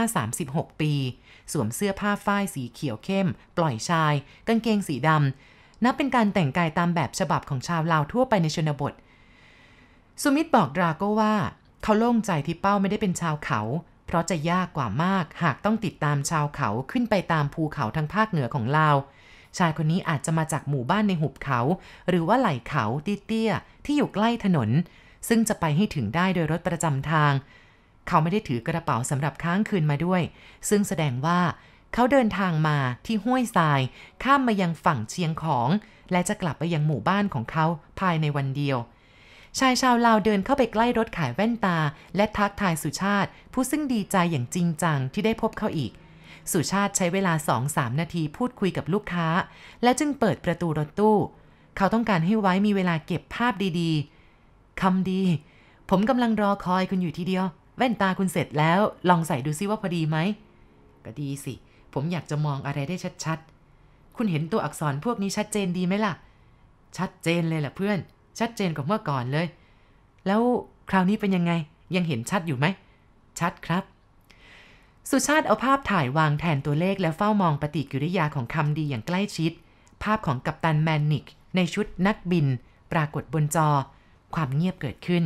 35-36 ปีสวมเสื้อผ้าฝ้ายสีเขียวเข้ม ปล่อยชายกางเกงสีดำนับเป็นการแต่งกายตามแบบฉบับของชาวลาวทั่วไปในชนบทสุมิตบอกดราโก้ว่า เขาโล่งใจที่เป้าไม่ได้เป็นชาวเขา เพราะจะยากกว่ามากหากต้องติดตามชาวเขาขึ้นไปตามภูเขาทางภาคเหนือของลาว ชายคนนี้อาจจะมาจากหมู่บ้านในหุบเขา หรือว่าไหล่เขาเตี้ยๆที่อยู่ใกล้ถนน ซึ่งจะไปให้ถึงได้โดยรถประจำทางเขาไม่ได้ถือกระเป๋าสำหรับค้างคืนมาด้วย ซึ่งแสดงว่าเขาเดินทางมาที่ห้วยทราย ข้ามมายังฝั่งเชียงของ และจะกลับไปยังหมู่บ้านของเขาภายในวันเดียว ชายชาวลาวเดินเข้าไปใกล้รถขายแว่นตา และทักทายสุชาติ ผู้ซึ่งดีใจอย่างจริงจังที่ได้พบเขาอีก สุชาติใช้เวลาสองสามนาทีพูดคุยกับลูกค้า และจึงเปิดประตูรถตู้ เขาต้องการให้ไว้มีเวลาเก็บภาพดี ๆคำดี ผมกำลังรอคอยคุณอยู่ทีเดียวแว่นตาคุณเสร็จแล้วลองใส่ดูซิว่าพอดีไหม ก็ดีสิ ผมอยากจะมองอะไรได้ชัดๆคุณเห็นตัวอักษรพวกนี้ชัดเจนดีไหมล่ะ ชัดเจนเลยล่ะเพื่อน ชัดเจนกว่าเมื่อก่อนเลย แล้วคราวนี้เป็นยังไง ยังเห็นชัดอยู่ไหม ชัดครับ สุชาติเอาภาพถ่ายวางแทนตัวเลขแล้วเฝ้ามองปฏิกิริยาของคำดีอย่างใกล้ชิด ภาพของกัปตันแมนนิก ในชุดนักบิน ปรากฏบนจอ ความเงียบเกิดขึ้น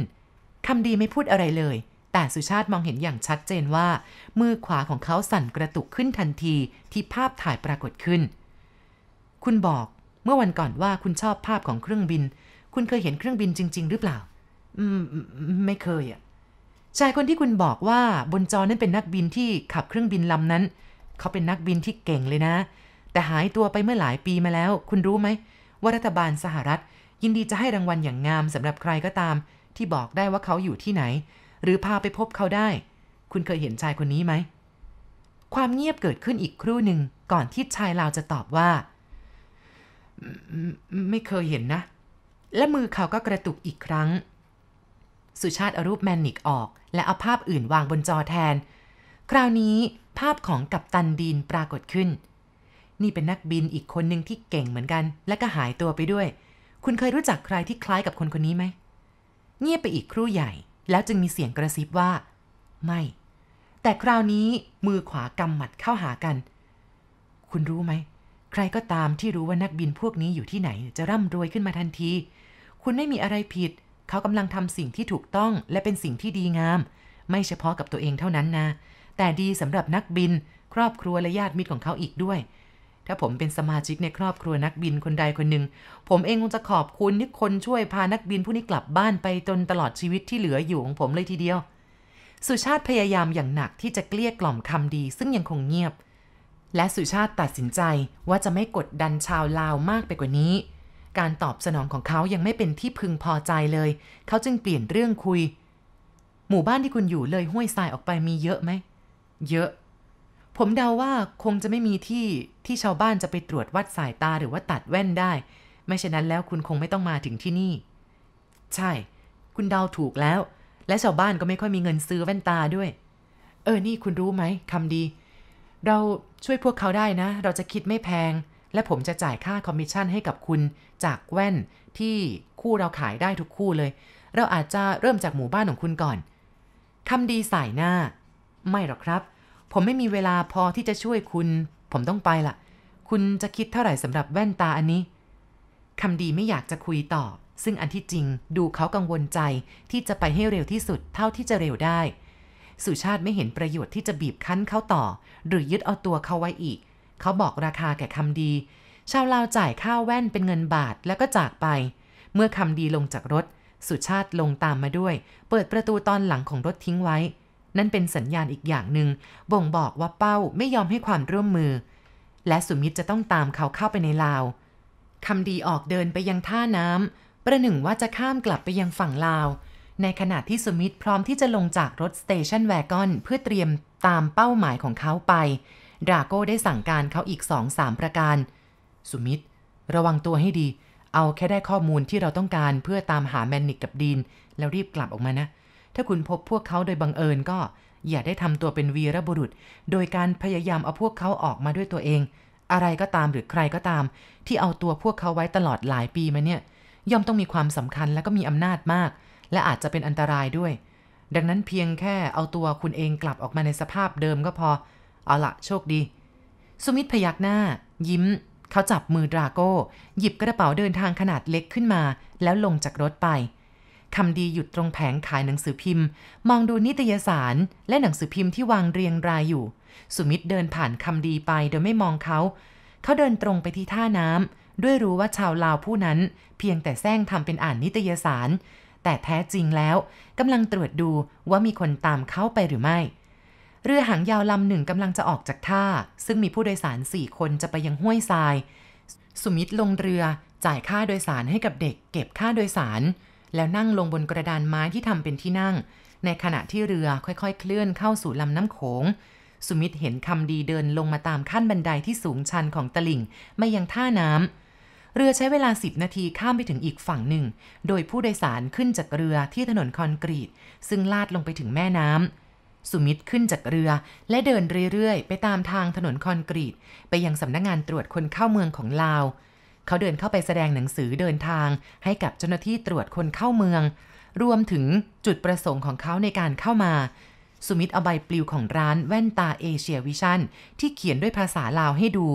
คำดีไม่พูดอะไรเลยแต่สุชาติมองเห็นอย่างชัดเจนว่า มือขวาของเขาสั่นกระตุกขึ้นทันทีที่ภาพถ่ายปรากฏขึ้น คุณบอก เมื่อวันก่อนว่าคุณชอบภาพของเครื่องบิน คุณเคยเห็นเครื่องบินจริงๆ หรือเปล่า อืมไม่เคยอ่ะ ชายคนที่คุณบอกว่า บนจอนั้นเป็นนักบินที่ขับเครื่องบินลำนั้น เขาเป็นนักบินที่เก่งเลยนะ แต่หายตัวไปเมื่อหลายปีมาแล้ว คุณรู้ไหมว่ารัฐบาลสหรัฐ ยินดีจะให้รางวัลอย่างงามสำหรับใครก็ตาม ที่บอกได้ว่าเขาอยู่ที่ไหนหรือพาไปพบเขาได้ คุณเคยเห็นชายคนนี้ไหม ความเงียบเกิดขึ้นอีกครู่หนึ่งก่อนที่ชายลาวจะตอบว่า ไม่เคยเห็นนะ และมือเขาก็กระตุกอีกครั้ง สุชาติอารูปแมนนิกออก และเอาภาพอื่นวางบนจอแทน คราวนี้ภาพของกัปตันดีน ปรากฏขึ้น นี่เป็นนักบินอีกคนหนึ่งที่เก่งเหมือนกัน และก็หายตัวไปด้วย คุณเคยรู้จักใครที่คล้ายกับคนคนนี้ไหม เงียบไปอีกครู่ใหญ่แล้วจึงมีเสียงกระซิบว่า ไม่ แต่คราวนี้มือขวากำหมัดเข้าหากัน คุณรู้ไหม ใครก็ตามที่รู้ว่านักบินพวกนี้อยู่ที่ไหน จะร่ำรวยขึ้นมาทันที คุณไม่มีอะไรผิด เขากำลังทำสิ่งที่ถูกต้องและเป็นสิ่งที่ดีงาม ไม่เฉพาะกับตัวเองเท่านั้นนะ แต่ดีสำหรับนักบิน ครอบครัวและญาติมิตรของเขาอีกด้วยถ้าผมเป็นสมาชิกในครอบครัวนักบินคนใดคนหนึ่งผมเองคงจะขอบคุณที่คนช่วยพานักบินผู้นี้กลับบ้านไปจนตลอดชีวิตที่เหลืออยู่ของผมเลยทีเดียวสุชาติพยายามอย่างหนักที่จะเกลี้ยกล่อมคำดี ซึ่งยังคงเงียบ และสุชาติตัดสินใจว่าจะไม่กดดันชาวลาวมากไปกว่านี้ การตอบสนองของเขายังไม่เป็นที่พึงพอใจเลย เขาจึงเปลี่ยนเรื่องคุย หมู่บ้านที่คุณอยู่เลยห้วยทรายออกไปมีเยอะไหมเยอะผมเดาว่าคงจะไม่มีที่ที่ชาวบ้านจะไปตรวจวัดสายตาหรือว่าตัดแว่นได้ ไม่เช่นนั้นแล้วคุณคงไม่ต้องมาถึงที่นี่ ใช่ คุณเดาถูกแล้ว และชาวบ้านก็ไม่ค่อยมีเงินซื้อแว่นตาด้วย เออ นี่คุณรู้ไหมคำดี เราช่วยพวกเขาได้นะ เราจะคิดไม่แพง และผมจะจ่ายค่าคอมมิชชั่นให้กับคุณจากแว่นที่คู่เราขายได้ทุกคู่เลย เราอาจจะเริ่มจากหมู่บ้านของคุณก่อนคำดีสายหน้า ไม่หรอกครับผมไม่มีเวลาพอที่จะช่วยคุณ ผมต้องไปละคุณจะคิดเท่าไหร่สำหรับแว่นตาอันนี้ คำดีไม่อยากจะคุยต่อ ซึ่งอันที่จริงดูเขากังวลใจที่จะไปให้เร็วที่สุดเท่าที่จะเร็วได้ สุชาติไม่เห็นประโยชน์ที่จะบีบคั้นเขาต่อ หรือยึดเอาตัวเขาไว้อีก เขาบอกราคาแก่คำดี ชาวลาวจ่ายค่าแว่นเป็นเงินบาทแล้วก็จากไป เมื่อคำดีลงจากรถ สุชาติลงตามมาด้วย เปิดประตูตอนหลังของรถทิ้งไว้นั่นเป็นสัญญาณอีกอย่างหนึ่ง บ่งบอกว่าเป้าไม่ยอมให้ความร่วมมือ และสุมิตรจะต้องตามเขาเข้าไปในลาวคำดีออกเดินไปยังท่าน้ำประหนึ่งว่าจะข้ามกลับไปยังฝั่งลาว ในขณะที่สุมิตรพร้อมที่จะลงจากรถสเตชันแวกอนเพื่อเตรียมตามเป้าหมายของเขาไปดราโก้ได้สั่งการเขาอีกสองสามประการสุมิตรระวังตัวให้ดี เอาแค่ได้ข้อมูลที่เราต้องการเพื่อตามหาแมนนิกกับดีนแล้วรีบกลับออกมานะเถ้าคุณพบพวกเขาโดยบังเอิญก็อย่าได้ทำตัวเป็นวีรบุรุษ โดยการพยายามเอาพวกเขาออกมาด้วยตัวเอง อะไรก็ตามหรือใครก็ตาม ที่เอาตัวพวกเขาไว้ตลอดหลายปีมาเนี่ยย่อมต้องมีความสำคัญและก็มีอำนาจมาก และอาจจะเป็นอันตรายด้วย ดังนั้นเพียงแค่เอาตัวคุณเองกลับออกมาในสภาพเดิมก็พอ เอาละโชคดี สุมิตพยักหน้า ยิ้ม เขาจับมือดราโก้หยิบกระเป๋าเดินทางขนาดเล็กขึ้นมาแล้วลงจากรถไปคำดีหยุดตรงแผงขายหนังสือพิมพ์ มองดูนิตยสาร และหนังสือพิมพ์ที่วางเรียงรายอยู่ สุมิตรเดินผ่านคำดีไปโดยไม่มองเขา เขาเดินตรงไปที่ท่าน้ำด้วยรู้ว่าชาวลาวผู้นั้น เพียงแต่แซงทำเป็นอ่านนิตยสาร แต่แท้จริงแล้วกำลังตรวจดูว่ามีคนตามเขาไปหรือไม่ เรือหางยาวลำหนึ่งกำลังจะออกจากท่า ซึ่งมีผู้โดยสารสี่คนจะไปยังห้วยทราย สุมิตรลงเรือจ่ายค่าโดยสารให้กับเด็กเก็บค่าโดยสารแล้วนั่งลงบนกระดานไม้ที่ทำเป็นที่นั่ง ในขณะที่เรือค่อยๆ เคลื่อนเข้าสู่ลำน้ำโขง สุมิตรเห็นคำดีเดินลงมาตามขั้นบันไดที่สูงชันของตลิ่งมายังท่าน้ำ เรือใช้เวลาสิบนาทีข้ามไปถึงอีกฝั่งหนึ่ง โดยผู้โดยสารขึ้นจากเรือที่ถนนคอนกรีต ซึ่งลาดลงไปถึงแม่น้ำ สุมิตรขึ้นจากเรือและเดินเรื่อยๆไปตามทางถนนคอนกรีต ไปยังสำนักงงานตรวจคนเข้าเมืองของลาวเขาเดินเข้าไปแสดงหนังสือเดินทางให้กับเจ้าหน้าที่ตรวจคนเข้าเมือง รวมถึงจุดประสงค์ของเขาในการเข้ามาสุมิตเอาใบปลิวของร้านแว่นตาเอเชียวิชั่นที่เขียนด้วยภาษาลาวให้ดู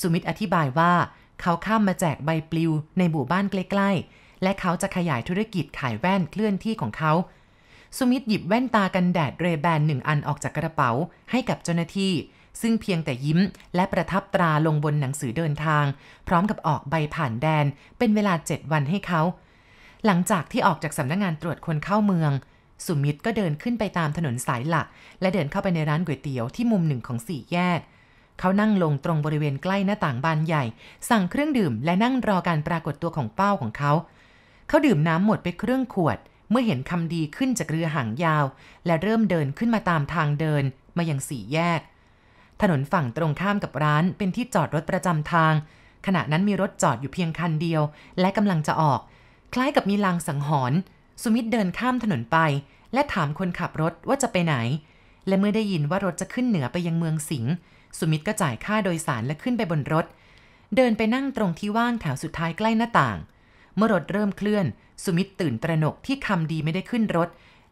สุมิตอธิบายว่าเขาข้ามมาแจกใบปลิวในหมู่บ้านใกล้ๆ และเขาจะขยายธุรกิจขายแว่นเคลื่อนที่ของเขาสุมิตหยิบแว่นตากันแดดเรแบนหนึ่งอันออกจากกระเป๋า ให้กับเจ้าหน้าที่ซึ่งเพียงแต่ยิ้มและประทับตราลงบนหนังสือเดินทาง พร้อมกับออกใบผ่านแดน เป็นเวลา7วันให้เขา หลังจากที่ออกจากสำนักงงานตรวจคนเข้าเมือง สุมิตก็เดินขึ้นไปตามถนนสายหลักและเดินเข้าไปในร้านก๋วยเตี๋ยวที่มุมหนึ่งของสี่แยก เขานั่งลงตรงบริเวณใกล้หน้าต่างบานใหญ่ สั่งเครื่องดื่มและนั่งรอการปรากฏตัวของเป้าของเขา เขาดื่มน้ำหมดไปครึ่งขวด เมื่อเห็นคำดีขึ้นจากเรือหางยาว และเริ่มเดินขึ้นมาตามทางเดินมายังสี่แยกถนนฝั่งตรงข้ามกับร้านเป็นที่จอดรถประจำทาง ขณะนั้นมีรถจอดอยู่เพียงคันเดียว และกำลังจะออก คล้ายกับมีลางสังหรณ์สุมิตรเดินข้ามถนนไป และถามคนขับรถว่าจะไปไหน และเมื่อได้ยินว่ารถจะขึ้นเหนือไปยังเมืองสิงห์สุมิตรก็จ่ายค่าโดยสารและขึ้นไปบนรถ เดินไปนั่งตรงที่ว่างแถวสุดท้ายใกล้หน้าต่าง เมื่อรถเริ่มเคลื่อน สุมิตรตื่นตระหนกที่คำดีไม่ได้ขึ้นรถ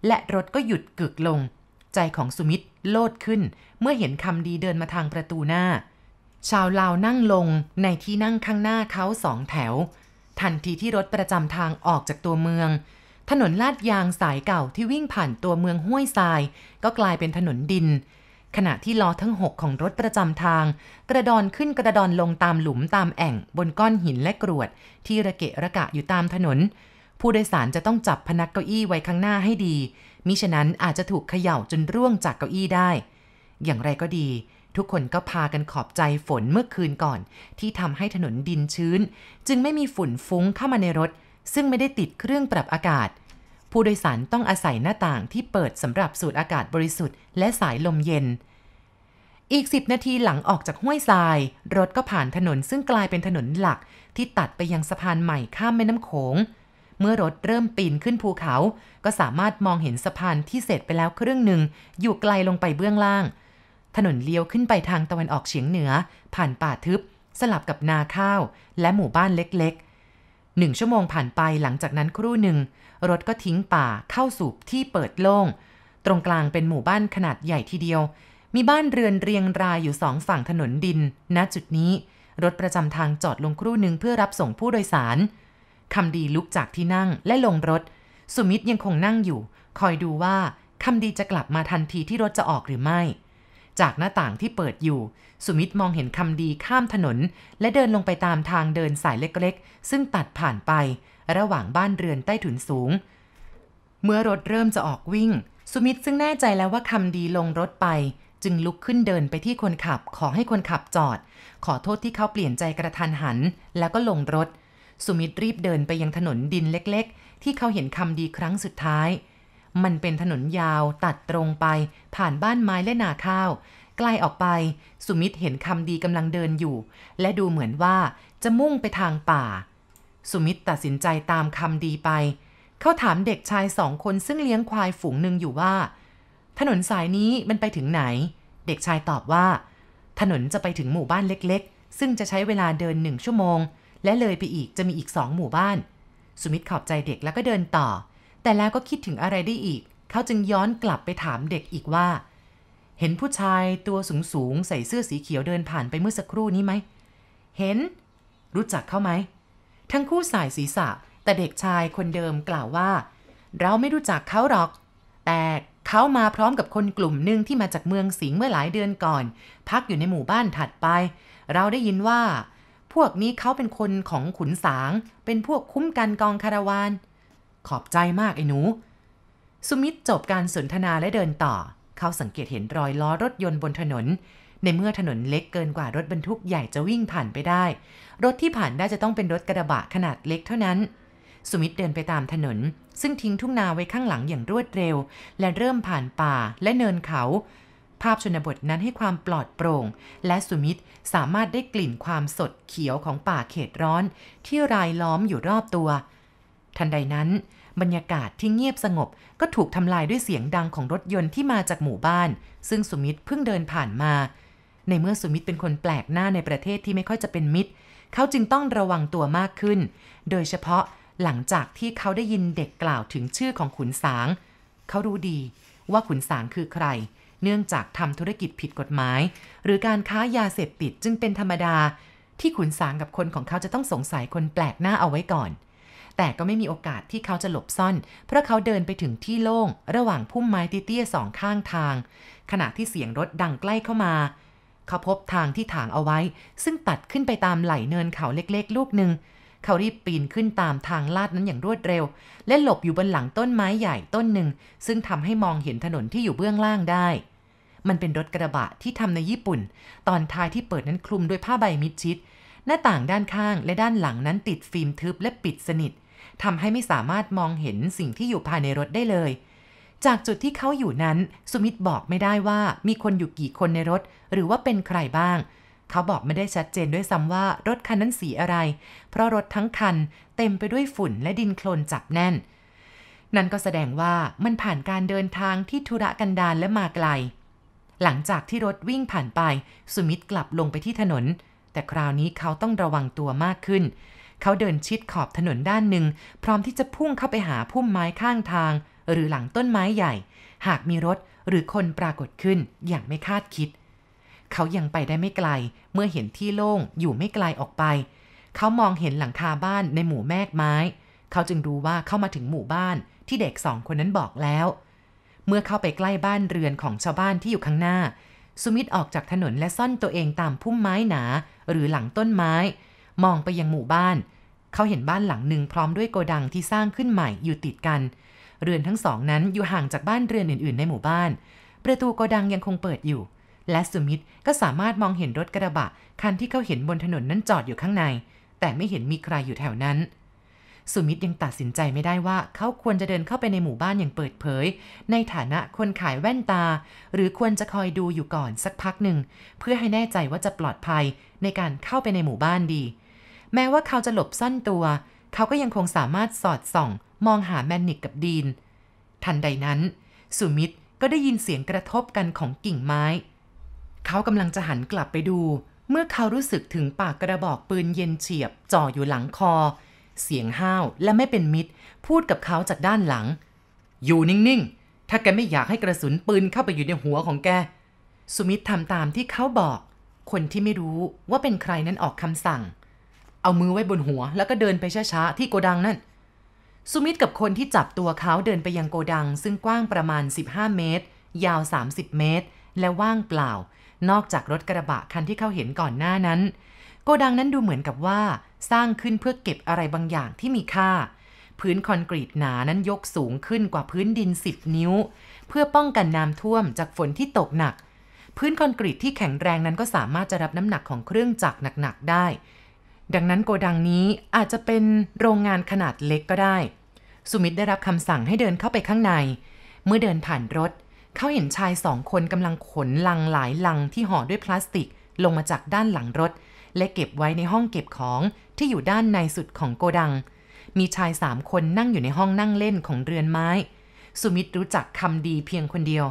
และรถก็หยุดกึกลง ใจของสุมิตรโลดขึ้นเมื่อเห็นคำดีเดินมาทางประตูหน้า ชาวลาวนั่งลงในที่นั่งข้างหน้าเขาสองแถวทันทีที่รถประจำทางออกจากตัวเมือง ถนนลาดยางสายเก่าที่วิ่งผ่านตัวเมืองห้วยทรายก็กลายเป็นถนนดิน ขณะที่ล้อทั้งหกของรถประจำทาง กระดอนขึ้นกระดอนลงตามหลุมตามแอ่งบนก้อนหินและกรวด ที่ระเกะระกะอยู่ตามถนน ผู้โดยสารจะต้องจับพนักเก้าอี้ไว้ข้างหน้าให้ดีมิฉะนั้นอาจจะถูกเขย่าจนร่วงจากเก้าอี้ได้ อย่างไรก็ดี ทุกคนก็พากันขอบใจฝนเมื่อคืนก่อน ที่ทำให้ถนนดินชื้น จึงไม่มีฝุ่นฟุ้งเข้ามาในรถ ซึ่งไม่ได้ติดเครื่องปรับอากาศ ผู้โดยสารต้องอาศัยหน้าต่างที่เปิดสำหรับสูดอากาศบริสุทธิ์ และสายลมเย็น อีก 10 นาทีหลังออกจากห้วยทราย รถก็ผ่านถนนซึ่งกลายเป็นถนนหลักที่ตัดไปยังสะพานใหม่ข้ามแม่น้ำโขงเมื่อรถเริ่มปีนขึ้นภูเขา ก็สามารถมองเห็นสะพานที่เสร็จไปแล้วครึ่งหนึ่งอยู่ไกลลงไปเบื้องล่าง ถนนเลี้ยวขึ้นไปทางตะวันออกเฉียงเหนือ ผ่านป่าทึบ สลับกับนาข้าว และหมู่บ้านเล็กๆ หนึ่งชั่วโมงผ่านไปหลังจากนั้นครู่หนึ่ง รถก็ทิ้งป่าเข้าสู่ที่เปิดโล่ง ตรงกลางเป็นหมู่บ้านขนาดใหญ่ทีเดียว มีบ้านเรือนเรียงรายอยู่สองฝั่งถนนดิน ณจุดนี้รถประจำทางจอดลงครู่หนึ่งเพื่อรับส่งผู้โดยสารคำดีลุกจากที่นั่งและลงรถ สุมิตยังคงนั่งอยู่ คอยดูว่าคำดีจะกลับมาทันทีที่รถจะออกหรือไม่ จากหน้าต่างที่เปิดอยู่สุมิตมองเห็นคำดีข้ามถนน และเดินลงไปตามทางเดินสายเล็ก ๆ ซึ่งตัดผ่านไป ระหว่างบ้านเรือนใต้ถุนสูง เมื่อรถเริ่มจะออกวิ่งสุมิตซึ่งแน่ใจแล้วว่าคำดีลงรถไป จึงลุกขึ้นเดินไปที่คนขับ ขอให้คนขับจอด ขอโทษที่เขาเปลี่ยนใจกระทันหันแล้วก็ลงรถสุมิตรรีบเดินไปยังถนนดินเล็กๆ ที่เขาเห็นคำดีครั้งสุดท้าย มันเป็นถนนยาวตัดตรงไปผ่านบ้านไม้และนาข้าวไกลออกไป สุมิตรเห็นคำดีกำลังเดินอยู่ และดูเหมือนว่าจะมุ่งไปทางป่า สุมิตรตัดสินใจตามคำดีไป เขาถามเด็กชายสองคนซึ่งเลี้ยงควายฝูงหนึ่งอยู่ว่า ถนนสายนี้มันไปถึงไหน เด็กชายตอบว่า ถนนจะไปถึงหมู่บ้านเล็กๆ ซึ่งจะใช้เวลาเดินหนึ่งชั่วโมงและเลยไปอีกจะมีอีกสองหมู่บ้าน สุมิตขอบใจเด็กแล้วก็เดินต่อ แต่แล้วก็คิดถึงอะไรได้อีก เขาจึงย้อนกลับไปถามเด็กอีกว่า เห็นผู้ชายตัวสูงสูงใส่เสื้อสีเขียวเดินผ่านไปเมื่อสักครู่นี้ไหม เห็นรู้จักเขาไหมทั้งคู่สายศีรษะ แต่เด็กชายคนเดิมกล่าวว่า เราไม่รู้จักเขาหรอก แต่เขามาพร้อมกับคนกลุ่มหนึ่งที่มาจากเมืองสิงห์เมื่อหลายเดือนก่อน พักอยู่ในหมู่บ้านถัดไป เราได้ยินว่าพวกนี้เขาเป็นคนของขุนสาง เป็นพวกคุ้มกันกองคาราวาน ขอบใจมากไอ้หนู สุมิตรจบการสนทนาและเดินต่อ เขาสังเกตเห็นรอยล้อรถยนต์บนถนน ในเมื่อถนนเล็กเกินกว่ารถบรรทุกใหญ่จะวิ่งผ่านไปได้ รถที่ผ่านได้จะต้องเป็นรถกระบะขนาดเล็กเท่านั้น สุมิตรเดินไปตามถนน ซึ่งทิ้งทุ่งนาไว้ข้างหลังอย่างรวดเร็ว และเริ่มผ่านป่าและเนินเขาภาพชนบทนั้นให้ความปลอดโปร่งและสุมิตรสามารถได้กลิ่นความสดเขียวของป่าเขตร้อนที่รายล้อมอยู่รอบตัว ทันใดนั้นบรรยากาศที่เงียบสงบก็ถูกทำลายด้วยเสียงดังของรถยนต์ที่มาจากหมู่บ้านซึ่งสุมิตรเพิ่งเดินผ่านมา ในเมื่อสุมิตรเป็นคนแปลกหน้าในประเทศที่ไม่ค่อยจะเป็นมิตร เขาจึงต้องระวังตัวมากขึ้น โดยเฉพาะหลังจากที่เขาได้ยินเด็กกล่าวถึงชื่อของขุนสาง เขารู้ดีว่าขุนสางคือใครเนื่องจากทำธุรกิจผิดกฎหมาย หรือการค้ายาเสพติดจึงเป็นธรรมดา ที่ขุนสางกับคนของเขาจะต้องสงสัยคนแปลกหน้าเอาไว้ก่อน แต่ก็ไม่มีโอกาสที่เขาจะหลบซ่อน เพราะเขาเดินไปถึงที่โล่งระหว่างพุ่มไม้เตี้ยๆสองข้างทาง ขณะที่เสียงรถดังใกล้เข้ามา เขาพบทางที่ถางเอาไว้ ซึ่งตัดขึ้นไปตามไหลเนินเขาเล็กๆ ลูกหนึ่งเขารีบปีนขึ้นตามทางลาดนั้นอย่างรวดเร็ว และหลบอยู่บนหลังต้นไม้ใหญ่ต้นหนึ่งซึ่งทำให้มองเห็นถนนที่อยู่เบื้องล่างได้มันเป็นรถกระบะที่ทำในญี่ปุ่น ตอนท้ายที่เปิดนั้นคลุมด้วยผ้าใบมิดชิด หน้าต่างด้านข้างและด้านหลังนั้นติดฟิล์มทึบและปิดสนิท ทำให้ไม่สามารถมองเห็นสิ่งที่อยู่ภายในรถได้เลย จากจุดที่เขาอยู่นั้น สุมิตบอกไม่ได้ว่ามีคนอยู่กี่คนในรถ หรือว่าเป็นใครบ้าง เขาบอกไม่ได้ชัดเจนด้วยซ้ำว่ารถคันนั้นสีอะไร เพราะรถทั้งคันเต็มไปด้วยฝุ่นและดินโคลนจับแน่น นั่นก็แสดงว่ามันผ่านการเดินทางที่ทุระกันดารและมาไกลหลังจากที่รถวิ่งผ่านไปสุมิตกลับลงไปที่ถนน แต่คราวนี้เขาต้องระวังตัวมากขึ้น เขาเดินชิดขอบถนนด้านหนึ่งพร้อมที่จะพุ่งเข้าไปหาพุ่มไม้ข้างทาง หรือหลังต้นไม้ใหญ่ หากมีรถหรือคนปรากฏขึ้นอย่างไม่คาดคิด เขายังไปได้ไม่ไกล เมื่อเห็นที่โล่งอยู่ไม่ไกลออกไป เขามองเห็นหลังคาบ้านในหมู่แมกไม้ เขาจึงรู้ว่าเข้ามาถึงหมู่บ้านที่เด็กสองคนนั้นบอกแล้วเมื่อเข้าไปใกล้บ้านเรือนของชาวบ้านที่อยู่ข้างหน้า สุมิตออกจากถนนและซ่อนตัวเองตามพุ่มไม้หนาหรือหลังต้นไม้ มองไปยังหมู่บ้าน เขาเห็นบ้านหลังหนึ่งพร้อมด้วยโกดังที่สร้างขึ้นใหม่อยู่ติดกัน เรือนทั้งสองนั้นอยู่ห่างจากบ้านเรือนอื่น ๆ ในหมู่บ้าน ประตูโกดังยังคงเปิดอยู่ และสุมิตก็สามารถมองเห็นรถกระบะ คันที่เขาเห็นบนถนนนั้นจอดอยู่ข้างใน แต่ไม่เห็นมีใครอยู่แถวนั้นสุมิตยังตัดสินใจไม่ได้ว่าเขาควรจะเดินเข้าไปในหมู่บ้านอย่างเปิดเผย ในฐานะคนขายแว่นตา หรือควรจะคอยดูอยู่ก่อนสักพักหนึ่งเพื่อให้แน่ใจว่าจะปลอดภัยในการเข้าไปในหมู่บ้านดี แม้ว่าเขาจะหลบซ่อนตัว เขาก็ยังคงสามารถสอดส่อง มองหาแมนนิกกับดีนทันใดนั้นสุมิตก็ได้ยินเสียงกระทบกันของกิ่งไม้ เขากำลังจะหันกลับไปดู เมื่อเขารู้สึกถึงปากกระบอกปืนเย็นเฉียบจ่ออยู่หลังคอเสียงห้าวและไม่เป็นมิตร พูดกับเขาจากด้านหลังอยู่นิ่งๆ ถ้าแกไม่อยากให้กระสุนปืนเข้าไปอยู่ในหัวของแกสุมิตรทำตามที่เขาบอก คนที่ไม่รู้ว่าเป็นใครนั้นออกคำสั่ง เอามือไว้บนหัวแล้วก็เดินไปช้าๆ ที่โกดังนั่นสุมิตรกับคนที่จับตัวเขาเดินไปยังโกดัง ซึ่งกว้างประมาณ 15 เมตร ยาว 30 เมตร และว่างเปล่า นอกจากรถกระบะคันที่เขาเห็นก่อนหน้านั้นโกดังนั้นดูเหมือนกับว่า สร้างขึ้นเพื่อเก็บอะไรบางอย่างที่มีค่า พื้นคอนกรีตหนานั้นยกสูงขึ้นกว่าพื้นดิน 10 นิ้ว เพื่อป้องกันน้ำท่วมจากฝนที่ตกหนัก พื้นคอนกรีตที่แข็งแรงนั้นก็สามารถจะรับน้ำหนักของเครื่องจักรหนักๆได้ ดังนั้นโกดังนี้อาจจะเป็นโรงงานขนาดเล็กก็ได้สุมิตได้รับคำสั่งให้เดินเข้าไปข้างใน เมื่อเดินผ่านรถ เขาเห็นชายสองคนกำลังขนลังหลายลังที่ห่อด้วยพลาสติกลงมาจากด้านหลังรถและเก็บไว้ในห้องเก็บของที่อยู่ด้านในสุดของโกดัง มีชายสามคนนั่งอยู่ในห้องนั่งเล่นของเรือนไม้ สุมิตรรู้จักคำดีเพียงคนเดียว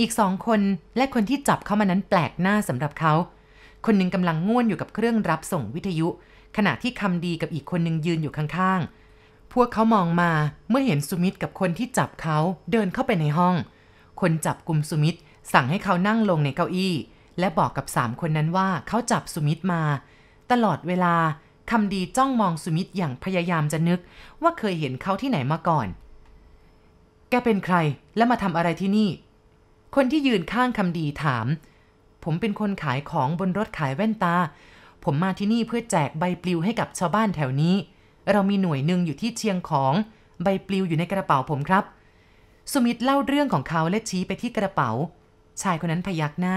อีกสองคนและคนที่จับเข้ามานั้นแปลกหน้าสำหรับเขา คนหนึ่งกำลังง่วนอยู่กับเครื่องรับส่งวิทยุ ขณะที่คำดีกับอีกคนหนึ่งยืนอยู่ข้างๆ พวกเขามองมาเมื่อเห็นสุมิตรกับคนที่จับเขาเดินเข้าไปในห้อง คนจับกลุ่มสุมิตรสั่งให้เขานั่งลงในเก้าอี้และบอกกับสามคนนั้นว่าเขาจับสุมิตมา ตลอดเวลาคำดีจ้องมองสุมิตอย่างพยายามจะนึก ว่าเคยเห็นเขาที่ไหนมาก่อน แกเป็นใคร และมาทำอะไรที่นี่ คนที่ยืนข้างคำดีถาม ผมเป็นคนขายของบนรถขายแว่นตา ผมมาที่นี่เพื่อแจกใบปลิวให้กับชาวบ้านแถวนี้ เรามีหน่วยหนึ่งอยู่ที่เชียงของ ใบปลิวอยู่ในกระเป๋าผมครับ สุมิตเล่าเรื่องของเขาและชี้ไปที่กระเป๋า ชายคนนั้นพยักหน้า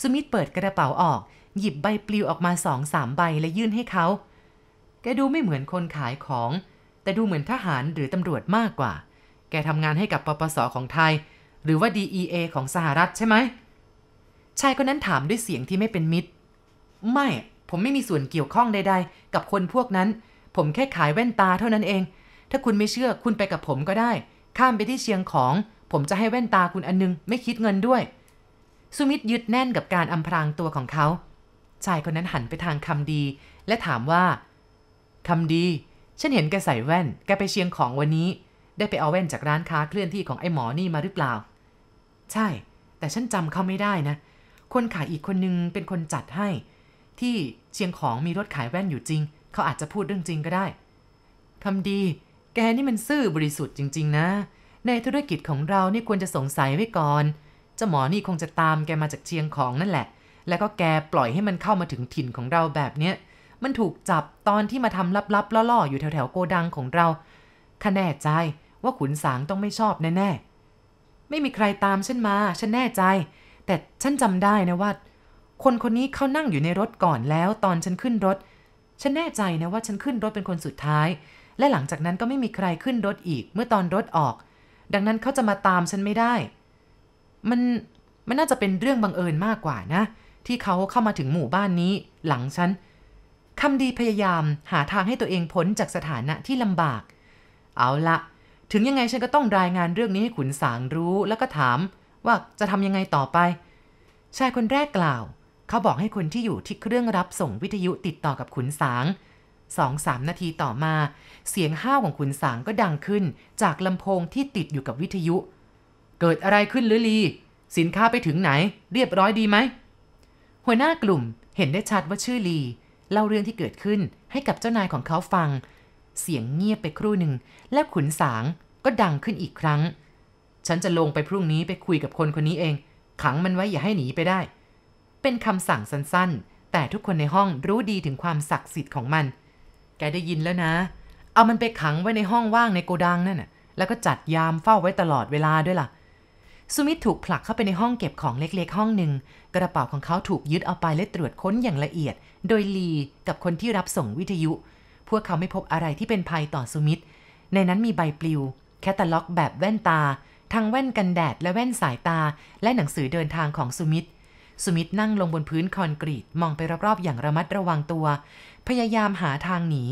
สมิธเปิดกระเป๋าออก หยิบใบปลิวออกมาสองสามใบและยื่นให้เขา แกดูไม่เหมือนคนขายของ แต่ดูเหมือนทหารหรือตำรวจมากกว่า แกทำงานให้กับปปส ของไทย หรือว่า DEA ของสหรัฐใช่ไหมชายคนนั้นถามด้วยเสียงที่ไม่เป็นมิตร ไม่ผมไม่มีส่วนเกี่ยวข้องใดๆ กับคนพวกนั้น ผมแค่ขายแว่นตาเท่านั้นเอง ถ้าคุณไม่เชื่อคุณไปกับผมก็ได้ ข้ามไปที่เชียงของ ผมจะให้แว่นตาคุณอันนึงไม่คิดเงินด้วยสุมิตยึดแน่นกับการอำพรางตัวของเขา ชายคนนั้นหันไปทางคำดี และถามว่า คำดี ฉันเห็นแกใส่แว่น แกไปเชียงของวันนี้ ได้ไปเอาแว่นจากร้านค้าเคลื่อนที่ของไอ้หมอนี่มาหรือเปล่า ใช่ แต่ฉันจำเขาไม่ได้นะ คนขายอีกคนนึงเป็นคนจัดให้ ที่เชียงของมีรถขายแว่นอยู่จริง เขาอาจจะพูดเรื่องจริงก็ได้ คำดี แกนี่มันซื่อบริสุทธิ์จริง ๆ นะ ในธุรกิจของเรานี่ควรจะสงสัยไว้ก่อนเจ้าหมอนี่คงจะตามแกมาจากเชียงของนั่นแหละ แล้วก็แกปล่อยให้มันเข้ามาถึงถิ่นของเราแบบเนี้ยมันถูกจับตอนที่มาทำลับ ๆล่อๆ อยู่แถว ๆ โกดังของเราข้าแน่ใจว่าขุนสางต้องไม่ชอบแน่ ๆ ไม่มีใครตามฉันมา ฉันแน่ใจ แต่ฉันจำได้นะว่าคนคนนี้เขานั่งอยู่ในรถก่อนแล้วตอนฉันขึ้นรถ ฉันแน่ใจนะว่าฉันขึ้นรถเป็นคนสุดท้าย และหลังจากนั้นก็ไม่มีใครขึ้นรถอีกเมื่อตอนรถออก ดังนั้นเขาจะมาตามฉันไม่ได้มันมันน่าจะเป็นเรื่องบังเอิญมากกว่านะ ที่เขาเข้ามาถึงหมู่บ้านนี้ หลังฉันคำดีพยายามหาทางให้ตัวเองพ้นจากสถานะที่ลำบาก เอาละถึงยังไงฉันก็ต้องรายงานเรื่องนี้ให้ขุนสางรู้แล้วก็ถาม ว่าจะทำยังไงต่อไปชายคนแรกกล่าว เขาบอกให้คนที่อยู่ที่เครื่องรับส่งวิทยุติดต่อกับขุนสางสองสามนาทีต่อมา เสียงห้าวของขุนสางก็ดังขึ้น จากลำโพงที่ติดอยู่กับวิทยุเกิดอะไรขึ้นหรือลี สินค้าไปถึงไหน เรียบร้อยดีไหม หัวหน้ากลุ่มเห็นได้ชัดว่าชื่อลี เล่าเรื่องที่เกิดขึ้นให้กับเจ้านายของเขาฟัง เสียงเงียบไปครู่หนึ่งและขุนสางก็ดังขึ้นอีกครั้ง ฉันจะลงไปพรุ่งนี้ไปคุยกับคนคนนี้เอง ขังมันไว้อย่าให้หนีไปได้ เป็นคำสั่งสั้นๆ แต่ทุกคนในห้องรู้ดีถึงความศักดิ์สิทธิ์ของมัน แกได้ยินแล้วนะ เอามันไปขังไว้ในห้องว่างในโกดังนั่นหละแล้วก็จัดยามเฝ้าไว้ตลอดเวลาด้วยล่ะสุมิทถูกผลักเข้าไปในห้องเก็บของเล็กๆห้องหนึ่ง กระเป๋าของเขาถูกยึดเอาไปและตรวจค้นอย่างละเอียด โดยลีกับคนที่รับส่งวิทยุ พวกเขาไม่พบอะไรที่เป็นภัยต่อสุมิทในนั้นมีใบปลิวแคตตาล็อกแบบแว่นตาทั้งแว่นกันแดดและแว่นสายตาและหนังสือเดินทางของสุมิทสุมิทนั่งลงบนพื้นคอนกรีตมองไปรอบๆอย่างระมัดระวังตัว พยายามหาทางหนี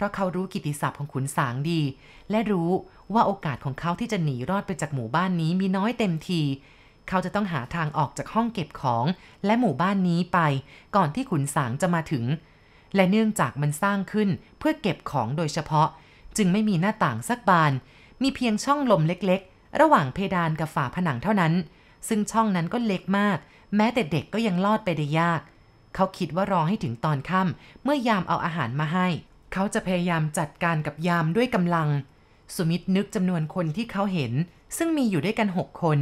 เพราะเขารู้กิติศัพท์ของขุนสางดี และรู้ว่าโอกาสของเขาที่จะหนีรอดไปจากหมู่บ้านนี้มีน้อยเต็มที เขาจะต้องหาทางออกจากห้องเก็บของ และหมู่บ้านนี้ไป ก่อนที่ขุนสางจะมาถึง และเนื่องจากมันสร้างขึ้นเพื่อเก็บของโดยเฉพาะ จึงไม่มีหน้าต่างสักบาน มีเพียงช่องลมเล็ก ๆ ระหว่างเพดานกับฝาผนังเท่านั้น ซึ่งช่องนั้นก็เล็กมาก แม้แต่เด็กก็ยังลอดไปได้ยาก เขาคิดว่ารอให้ถึงตอนค่ำเมื่อยามเอาอาหารมาให้เขาจะพยายามจัดการกับยามด้วยกำลัง สุมิตนึกจำนวนคนที่เขาเห็น ซึ่งมีอยู่ด้วยกันหกคน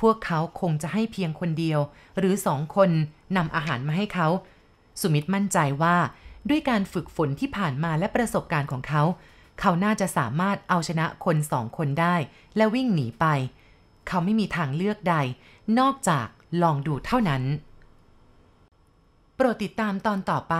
พวกเขาคงจะให้เพียงคนเดียว หรือสองคนนำอาหารมาให้เขา สุมิตมั่นใจว่าด้วยการฝึกฝนที่ผ่านมาและประสบการณ์ของเขา เขาน่าจะสามารถเอาชนะคนสองคนได้ และวิ่งหนีไป เขาไม่มีทางเลือกใด นอกจากลองดูเท่านั้น โปรดติดตามตอนต่อไป